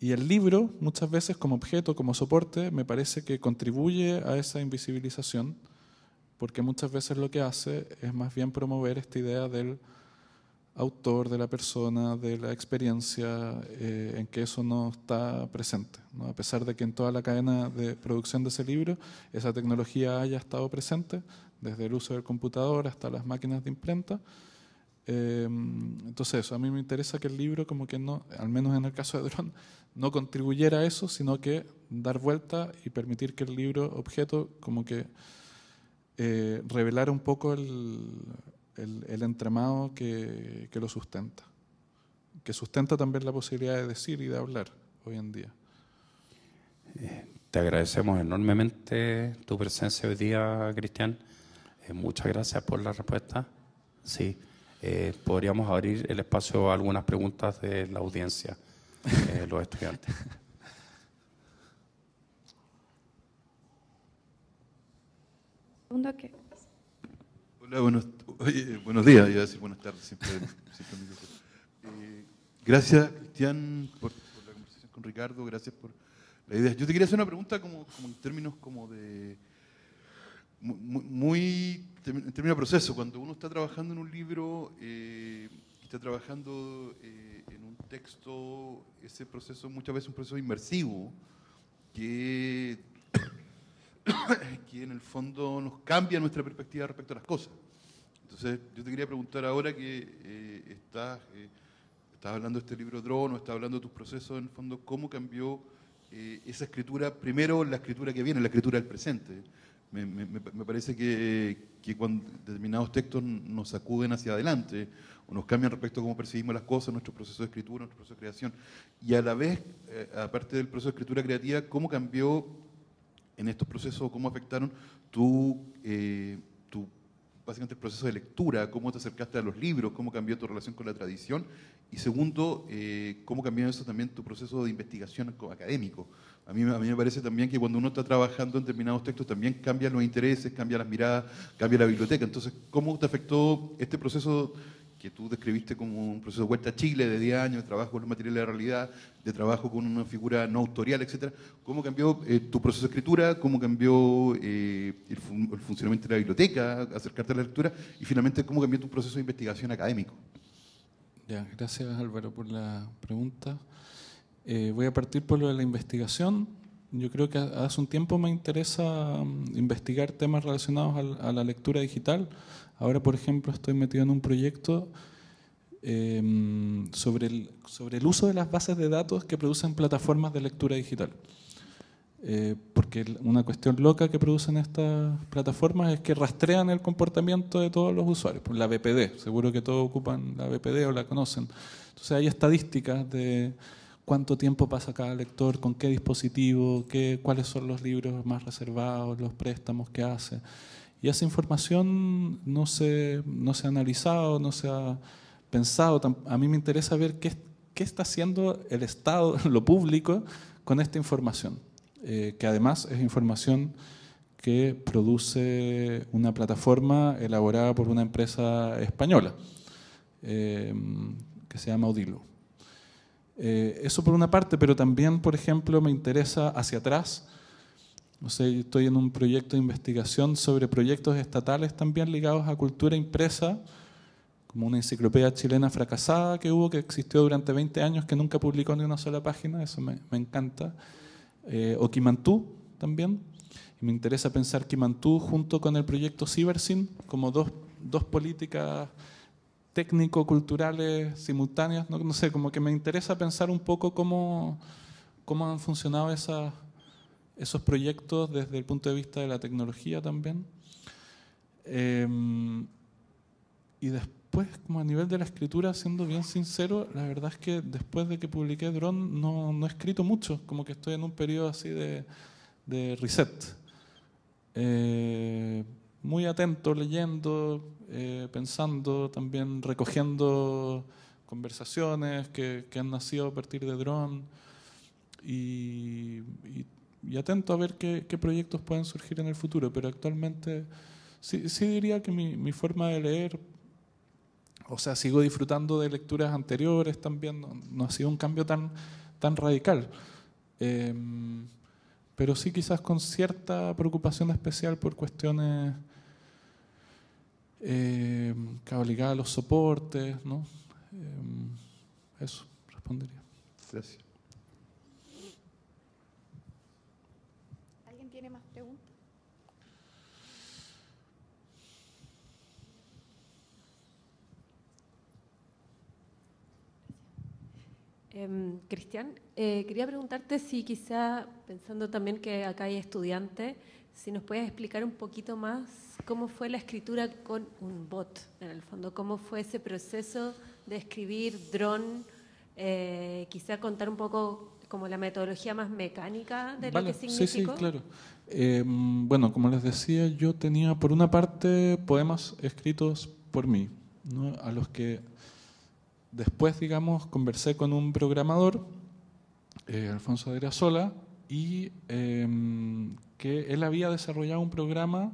Y el libro, muchas veces como objeto, como soporte, me parece que contribuye a esa invisibilización, porque muchas veces lo que hace es más bien promover esta idea del autor, de la persona, de la experiencia, eh, en que eso no está presente. A pesar de que en toda la cadena de producción de ese libro esa tecnología haya estado presente, desde el uso del computador hasta las máquinas de imprenta. Em, entonces a mí me interesa que el libro, como que no, al menos en el caso de Drone, no contribuyera a eso, sino que dar vuelta y permitir que el libro objeto como que eh, revelara un poco el, el, entramado que, que, lo sustenta, que sustenta también la posibilidad de decir y de hablar hoy en día. te agradecemos enormemente tu presencia hoy día, Cristian. Eh, muchas gracias por la respuesta. Sí, eh, podríamos abrir el espacio a algunas preguntas de la audiencia, eh, los estudiantes. Segundo que buenos, días, iba buenas tardes, eh, gracias, Cristian, por, la conversación con Ricardo, gracias por la idea. Yo te quería hacer una pregunta como, en términos como de... Muy, proceso, cuando uno está trabajando en un libro, eh, está trabajando eh, en un texto, ese proceso muchas veces es un proceso inmersivo, que, que en el fondo nos cambia nuestra perspectiva respecto a las cosas. Entonces, yo te quería preguntar ahora que eh, eh, estás, hablando de este libro Drono, estás hablando de tus procesos, en el fondo, ¿cómo cambió eh, esa escritura? Primero, la escritura que viene, la escritura del presente. Me, parece que, cuando determinados textos nos acuden hacia adelante o nos cambian respecto a cómo percibimos las cosas, nuestro proceso de escritura, nuestro proceso de creación. Y a la vez, aparte del proceso de escritura creativa, ¿cómo cambió en estos procesos, cómo afectaron tu básicamente el proceso de lectura, cómo te acercaste a los libros, cómo cambió tu relación con la tradición y segundo, eh, cómo cambió eso también tu proceso de investigación académico. A mí, a mí me parece también que cuando uno está trabajando en determinados textos también cambian los intereses, cambian las miradas, cambia la biblioteca. Entonces, ¿cómo te afectó este proceso? que tú describiste como un proceso de vuelta a Chile de 10 años, de trabajo con los materiales de realidad, de trabajo con una figura no autorial, etcétera. ¿Cómo cambió eh, tu proceso de escritura? ¿Cómo cambió eh, el, funcionamiento de la biblioteca, acercarte a la lectura? Y finalmente, ¿cómo cambió tu proceso de investigación académico? gracias Álvaro por la pregunta. Eh, voy a partir por lo de la investigación. Yo creo que hace un tiempo me interesa mm, investigar temas relacionados a la lectura digital Ahora, por ejemplo, estoy metido en un proyecto em, sobre, el, uso de las bases de datos que producen plataformas de lectura digital. Eh, porque una cuestión loca que producen estas plataformas es que rastrean el comportamiento de todos los usuarios, la BPD, seguro que todos ocupan la BPD o la conocen. Entonces hay estadísticas de cuánto tiempo pasa cada lector, con qué dispositivo, qué, cuáles son los libros más reservados, los préstamos que hace. Y esa información no se, ha analizado, no se ha pensado. A mí me interesa ver qué, está haciendo el Estado, lo público, con esta información, eh, que además es información que produce una plataforma elaborada por una empresa española, eh, que se llama Odilo. Eh, eso por una parte, pero también, por ejemplo, me interesa hacia atrás no sé, estoy en un proyecto de investigación sobre proyectos estatales también ligados a cultura impresa, como una enciclopedia chilena fracasada que hubo, que existió durante 20 años, que nunca publicó ni una sola página, eso me, me encanta. Eh, o Kimantú también. Y me interesa pensar Kimantú junto con el proyecto Cibersin como dos, dos políticas técnico-culturales simultáneas. No, sé, como que me interesa pensar un poco cómo, cómo han funcionado esas esos proyectos desde el punto de vista de la tecnología también. Em, y después, como a nivel de la escritura, siendo bien sincero, la verdad es que después de que publiqué Drone no, no he escrito mucho, como que estoy en un periodo así de, reset. Eh, muy atento, leyendo, eh, pensando, también recogiendo conversaciones que, han nacido a partir de Drone. y, y atento a ver qué, proyectos pueden surgir en el futuro, pero actualmente sí, sí diría que mi, forma de leer, o sea, sigo disfrutando de lecturas anteriores también, no, ha sido un cambio tan, tan radical, em, pero sí quizás con cierta preocupación especial por cuestiones eh, a los soportes, ¿no? Em, eso respondería. Gracias. Em, Cristian, eh, quería preguntarte si quizá, pensando también que acá hay estudiante, si nos puedes explicar un poquito más cómo fue la escritura con un bot, en el fondo, cómo fue ese proceso de escribir dron, eh, quizá contar un poco como la metodología más mecánica de lo que significó. Sí, sí, claro. Em, bueno, como les decía, yo tenía por una parte poemas escritos por mí, a los que después, digamos, conversé con un programador, eh, Alfonso de Sola, y em, que él había desarrollado un programa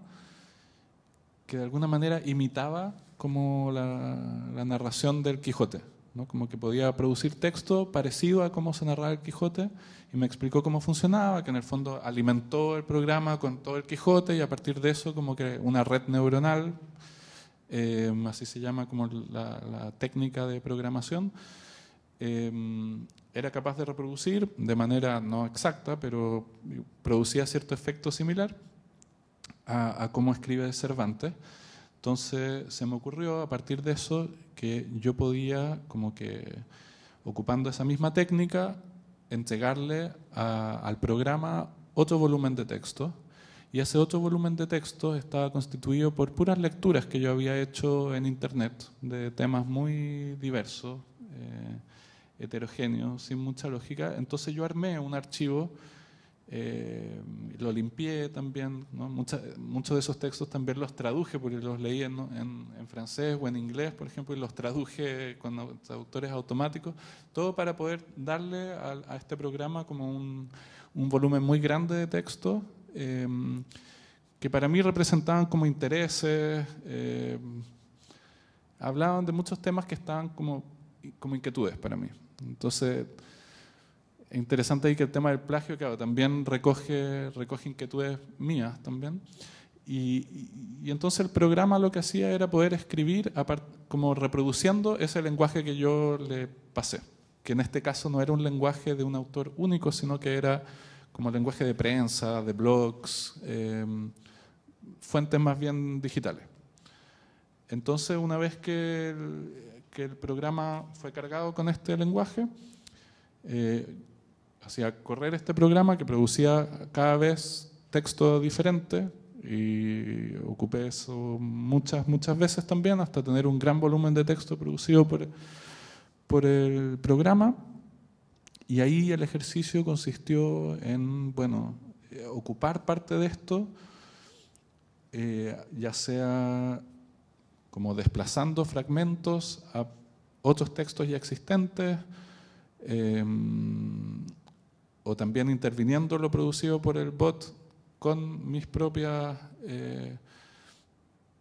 que de alguna manera imitaba como la, la narración del Quijote, ¿no? como que podía producir texto parecido a cómo se narraba el Quijote, y me explicó cómo funcionaba, que en el fondo alimentó el programa con todo el Quijote y a partir de eso como que una red neuronal Em, así se llama como la, técnica de programación, em, era capaz de reproducir de manera no exacta, pero producía cierto efecto similar a, cómo escribe Cervantes. Entonces se me ocurrió a partir de eso que yo podía, como que ocupando esa misma técnica, entregarle al programa otro volumen de texto y ese otro volumen de texto estaba constituido por puras lecturas que yo había hecho en Internet de temas muy diversos, eh, heterogéneos, sin mucha lógica. Entonces yo armé un archivo, eh, lo limpié también, muchos de esos textos también los traduje, porque los leí en, francés o en inglés, por ejemplo, y los traduje con traductores automáticos, todo para poder darle a, este programa como un volumen muy grande de texto Em, que para mí representaban como intereses, em, hablaban de muchos temas que estaban como, como inquietudes para mí. Entonces, es interesante ahí que el tema del plagio, claro, también recoge, recoge inquietudes mías también. y, entonces el programa lo que hacía era poder escribir como reproduciendo ese lenguaje que yo le pasé, que en este caso no era un lenguaje de un autor único, sino que era como lenguaje de prensa, de blogs, em, fuentes más bien digitales. Entonces, una vez que el, programa fue cargado con este lenguaje, eh, hacía correr este programa que producía cada vez texto diferente y ocupé eso muchas, muchas veces también hasta tener un gran volumen de texto producido por, por el programa y ahí el ejercicio consistió en, bueno, eh, ocupar parte de esto, eh, ya sea como desplazando fragmentos a otros textos ya existentes, em, o también interviniendo lo producido por el bot con mis propias eh,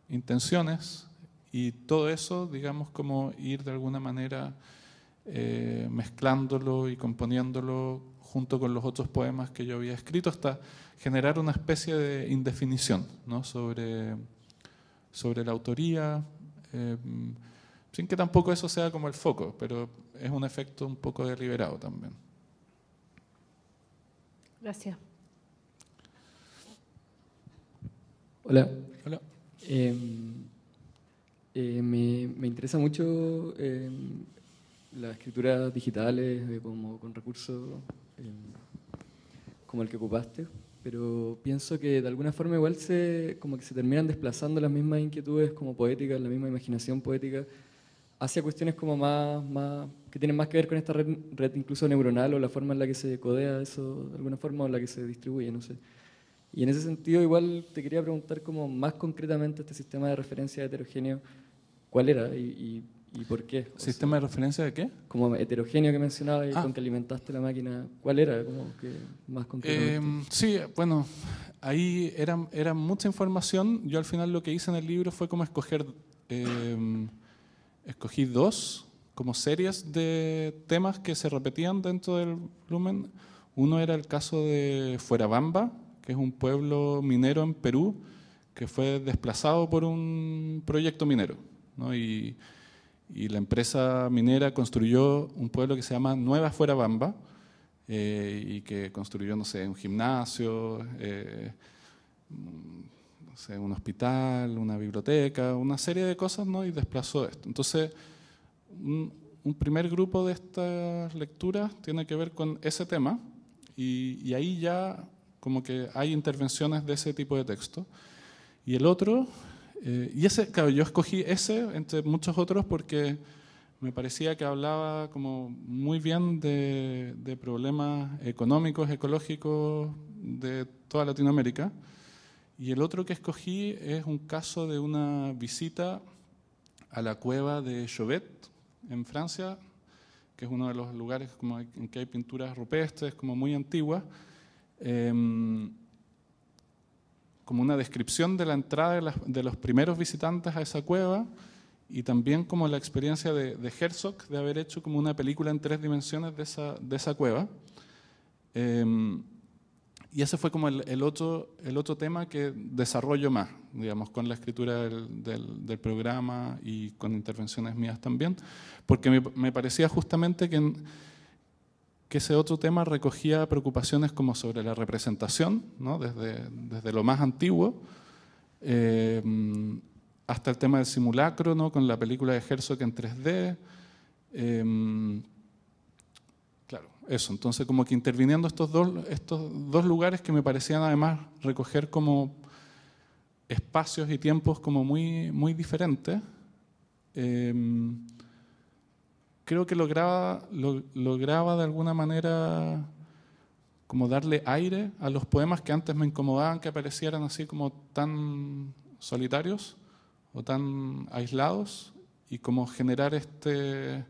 intenciones, y todo eso, digamos, como ir de alguna manera... Eh, mezclándolo y componiéndolo junto con los otros poemas que yo había escrito hasta generar una especie de indefinición sobre, sobre la autoría, eh, sin que tampoco eso sea como el foco, pero es un efecto un poco deliberado también. Gracias. Hola. Hola. Em, eh, me, me, interesa mucho em, las escrituras digitales como con recursos eh, como el que ocupaste, pero pienso que de alguna forma igual se, como que se terminan desplazando las mismas inquietudes como poéticas, la misma imaginación poética, hacia cuestiones como más, más que tienen más que ver con esta red, incluso neuronal o la forma en la que se codea eso de alguna forma o la que se distribuye, no sé. Y en ese sentido igual te quería preguntar como más concretamente este sistema de referencia heterogéneo, ¿cuál era? y ¿Y por qué? ¿Sistema de referencia de qué? Como heterogéneo que mencionaba y ah. con que alimentaste la máquina, ¿cuál era? más em, sí, bueno, ahí era, era mucha información. Yo al final lo que hice en el libro fue como escoger, em, escogí dos como series de temas que se repetían dentro del volumen. Uno era el caso de Fuerabamba, que es un pueblo minero en Perú que fue desplazado por un proyecto minero. ¿no? Y y la empresa minera construyó un pueblo que se llama Nueva Fuera Bamba eh, y que construyó, no sé, un gimnasio, eh, no sé, un hospital, una biblioteca, una serie de cosas, ¿no? Y desplazó esto. Entonces, un, primer grupo de estas lecturas tiene que ver con ese tema y, y ahí ya como que hay intervenciones de ese tipo de texto. Y el otro eh, y ese, claro, yo escogí ese entre muchos otros porque me parecía que hablaba como muy bien de, problemas económicos, ecológicos de toda Latinoamérica. Y el otro que escogí es un caso de una visita a la cueva de Chauvet, en Francia, que es uno de los lugares como en que hay pinturas rupestres como muy antiguas. Em, como una descripción de la entrada de, los primeros visitantes a esa cueva y también como la experiencia de, Herzog de haber hecho como una película en tres dimensiones de esa, de esa cueva. Em, y ese fue como el, otro, el otro tema que desarrollo más, digamos, con la escritura del, programa y con intervenciones mías también, porque me, me parecía justamente que... En, ese otro tema recogía preocupaciones como sobre la representación, desde, desde, lo más antiguo, eh, hasta el tema del simulacro, ¿no? con la película de Herzog en 3D. Eh, claro, eso. Entonces, como que interviniendo estos dos, estos dos lugares que me parecían además recoger como espacios y tiempos como muy, muy diferentes. Eh, creo que lograba, lograba de alguna manera como darle aire a los poemas que antes me incomodaban que aparecieran así como tan solitarios o tan aislados y como generar este,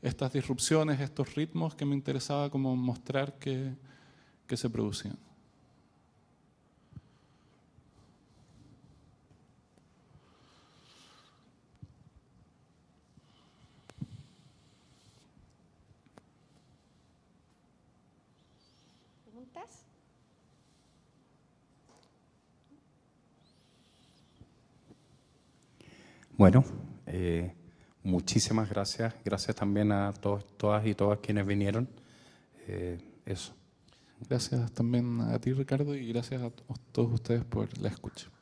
estas disrupciones, estos ritmos que me interesaba como mostrar que se producían. Bueno, eh, muchísimas gracias. Gracias también a todos, todas y todas quienes vinieron. Eh, eso. Gracias también a ti, Ricardo, y gracias a todos ustedes por la escucha.